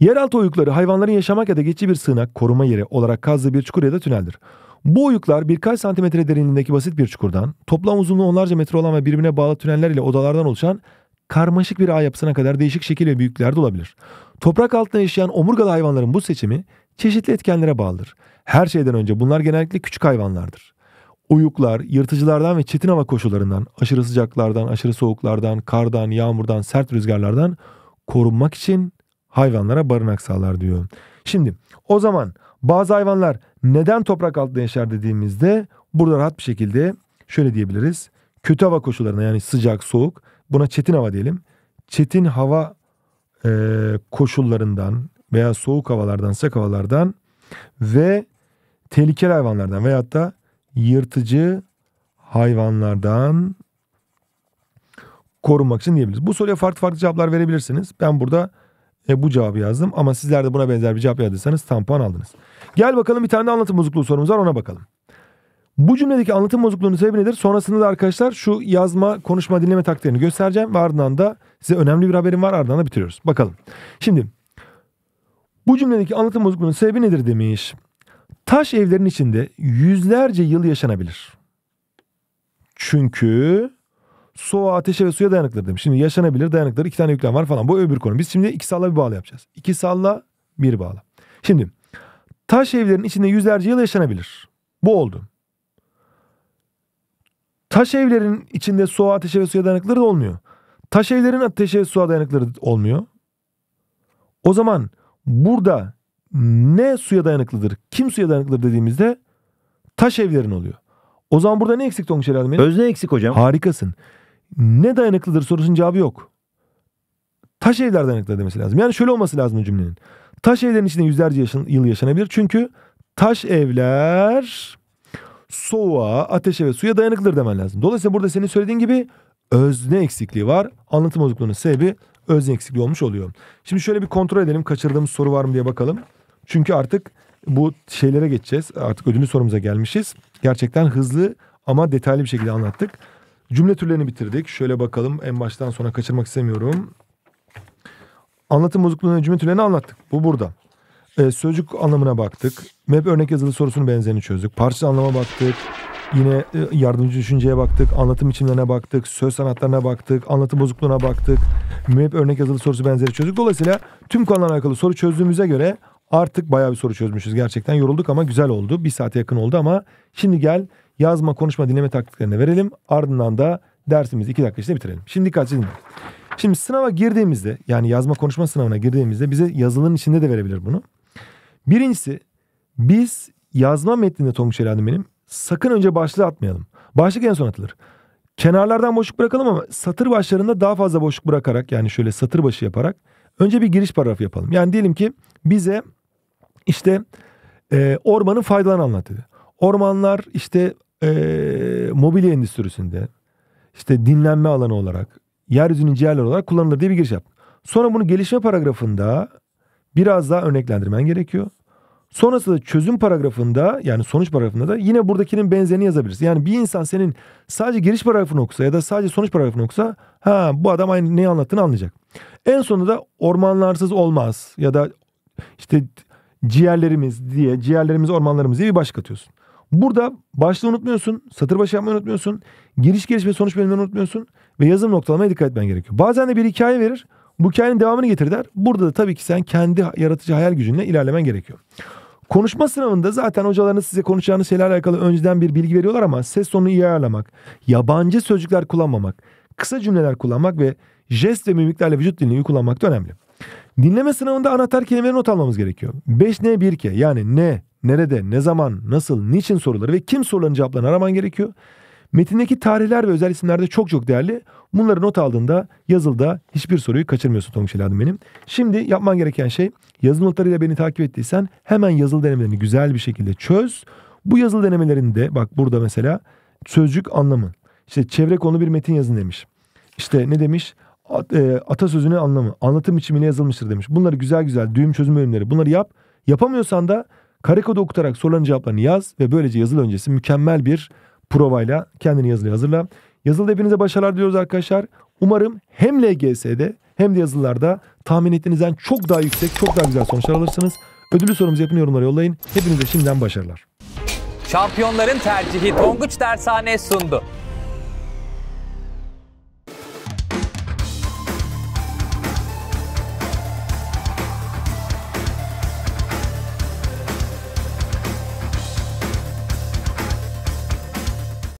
S1: Yeraltı oyukları hayvanların yaşamak ya da geçici bir sığınak, koruma yeri olarak kazdığı bir çukur ya da tüneldir. Bu oyuklar birkaç santimetre derinliğindeki basit bir çukurdan, toplam uzunluğu onlarca metre olan ve birbirine bağlı tüneller ile odalardan oluşan karmaşık bir ağ yapısına kadar değişik şekil ve büyüklüklerde olabilir. Toprak altında yaşayan omurgalı hayvanların bu seçimi çeşitli etkenlere bağlıdır. Her şeyden önce bunlar genellikle küçük hayvanlardır. Uyuklar, yırtıcılardan ve çetin hava koşullarından, aşırı sıcaklardan, aşırı soğuklardan, kardan, yağmurdan, sert rüzgarlardan korunmak için hayvanlara barınak sağlar diyor. Şimdi o zaman bazı hayvanlar neden toprak altında yaşar dediğimizde burada rahat bir şekilde şöyle diyebiliriz. Kötü hava koşullarına yani sıcak, soğuk buna çetin hava diyelim. Çetin hava e, koşullarından veya soğuk havalardan, sıcak havalardan ve tehlikeli hayvanlardan veyahut da yırtıcı hayvanlardan korunmak için diyebiliriz. Bu soruya farklı farklı cevaplar verebilirsiniz. Ben burada e, bu cevabı yazdım. Ama sizler de buna benzer bir cevap yazdıysanız tam puan aldınız. Gel bakalım bir tane de anlatım bozukluğu sorumuz var ona bakalım. Bu cümledeki anlatım bozukluğunun sebebi nedir? Sonrasında da arkadaşlar şu yazma, konuşma, dinleme taktiklerini göstereceğim. Ve ardından da size önemli bir haberim var ardından da bitiriyoruz. Bakalım. Şimdi bu cümledeki anlatım bozukluğunun sebebi nedir demiş. Taş evlerin içinde yüzlerce yıl yaşanabilir. Çünkü soğuğa, ateşe ve suya dayanıklıdır demiş. Şimdi yaşanabilir dayanıklıdır. iki tane yüklem var falan. Bu öbür konu. Biz şimdi iki salla bir bağla yapacağız. İki salla bir bağla. Şimdi taş evlerin içinde yüzlerce yıl yaşanabilir. Bu oldu. Taş evlerin içinde soğuğa, ateşe ve suya dayanıklıdır da olmuyor. Taş evlerin ateşe ve suya dayanıklıdır olmuyor. O zaman burada ne suya dayanıklıdır, kim suya dayanıklıdır dediğimizde taş evlerin oluyor. O zaman burada ne eksik Tonguç Helal Özne eksik hocam. Harikasın. Ne dayanıklıdır sorusunun cevabı yok. Taş evler dayanıklıdır demesi lazım. Yani şöyle olması lazım o cümlenin. Taş evlerin içinde yüzlerce yaşan, yıl yaşanabilir. Çünkü taş evler soğuğa, ateşe ve suya dayanıklıdır demen lazım. Dolayısıyla burada senin söylediğin gibi özne eksikliği var. Anlatım bozukluğunun sebebi özne eksikliği olmuş oluyor. Şimdi şöyle bir kontrol edelim. Kaçırdığımız soru var mı diye bakalım. Çünkü artık bu şeylere geçeceğiz. Artık ödüllü sorumuza gelmişiz. Gerçekten hızlı ama detaylı bir şekilde anlattık. Cümle türlerini bitirdik. Şöyle bakalım en baştan sona kaçırmak istemiyorum. Anlatım bozukluğunu cümle türlerini anlattık. Bu burada. Ee, sözcük anlamına baktık. Map örnek yazılı sorusunun benzerini çözdük. Parça anlama baktık. Yine e, yardımcı düşünceye baktık, anlatım biçimlerine baktık, söz sanatlarına baktık, anlatım bozukluğuna baktık. Müebbet örnek yazılı sorusu benzeri çözdük. Dolayısıyla tüm konularla alakalı soru çözdüğümüze göre artık bayağı bir soru çözmüşüz. Gerçekten yorulduk ama güzel oldu. Bir saate yakın oldu ama şimdi gel yazma, konuşma, dinleme taktiklerini verelim. Ardından da dersimizi iki dakika içinde bitirelim. Şimdi dikkat edin. Şimdi sınava girdiğimizde yani yazma konuşma sınavına girdiğimizde bize yazılının içinde de verebilir bunu. Birincisi biz yazma metninde Tonguç Ela'nın benim sakın önce başlığı atmayalım. Başlık en son atılır. Kenarlardan boşluk bırakalım ama satır başlarında daha fazla boşluk bırakarak yani şöyle satır başı yaparak önce bir giriş paragrafı yapalım. Yani diyelim ki bize işte e, ormanın faydalarını anlat dedi. Ormanlar işte e, mobilya endüstrisinde işte dinlenme alanı olarak yeryüzünün ciğerleri olarak kullanılır diye bir giriş yap. Sonra bunu gelişme paragrafında biraz daha örneklendirmen gerekiyor. Sonrasında çözüm paragrafında yani sonuç paragrafında da yine buradakinin benzerini yazabilirsin. Yani bir insan senin sadece giriş paragrafını okusa ya da sadece sonuç paragrafını okusa ha bu adam aynı neyi anlattığını anlayacak. En sonunda da ormanlarsız olmaz ya da işte ciğerlerimiz diye ciğerlerimiz ormanlarımız diye bir başlık atıyorsun. Burada başlığı unutmuyorsun, satır başı yapmayı unutmuyorsun, giriş geliş ve sonuç bölümlerini unutmuyorsun ve yazım noktalamaya dikkat etmen gerekiyor. Bazen de bir hikaye verir, bu hikayenin devamını getir der. Burada da tabii ki sen kendi yaratıcı hayal gücünle ilerlemen gerekiyor. Konuşma sınavında zaten hocalarınız size konuşacağınız şeylerle alakalı önceden bir bilgi veriyorlar ama ses tonunu iyi ayarlamak, yabancı sözcükler kullanmamak, kısa cümleler kullanmak ve jest ve mimiklerle vücut dilini kullanmak da önemli. Dinleme sınavında anahtar kelimeleri not almamız gerekiyor. 5 ne 1 ke, yani ne, nerede, ne zaman, nasıl, niçin soruları ve kim soruların cevaplarını araman gerekiyor. Metindeki tarihler ve özel isimler de çok çok değerli. Bunları not aldığında yazılda hiçbir soruyu kaçırmıyorsun Tonguç Eladım benim. Şimdi yapman gereken şey yazılı notlarıyla beni takip ettiysen hemen yazılı denemelerini güzel bir şekilde çöz. Bu yazılı denemelerinde bak burada mesela sözcük anlamı. İşte çevre konu bir metin yazın demiş. İşte ne demiş? E, atasözünün anlamı, anlatım biçimiyle yazılmıştır demiş. Bunları güzel güzel düğüm çözüm bölümleri bunları yap. Yapamıyorsan da Karikodu okutarak soruların cevaplarını yaz ve böylece yazılı öncesi mükemmel bir provayla kendini yazılı hazırla. Yazılı hepinize başarılar diliyoruz arkadaşlar. Umarım hem LGS'de hem de yazılılarda tahmin ettiğinizden çok daha yüksek, çok daha güzel sonuçlar alırsınız. Ödülü sorumuzu yapın yorumlara yollayın. Hepinize şimdiden başarılar.
S2: Şampiyonların tercihi Tonguç Dershane sundu.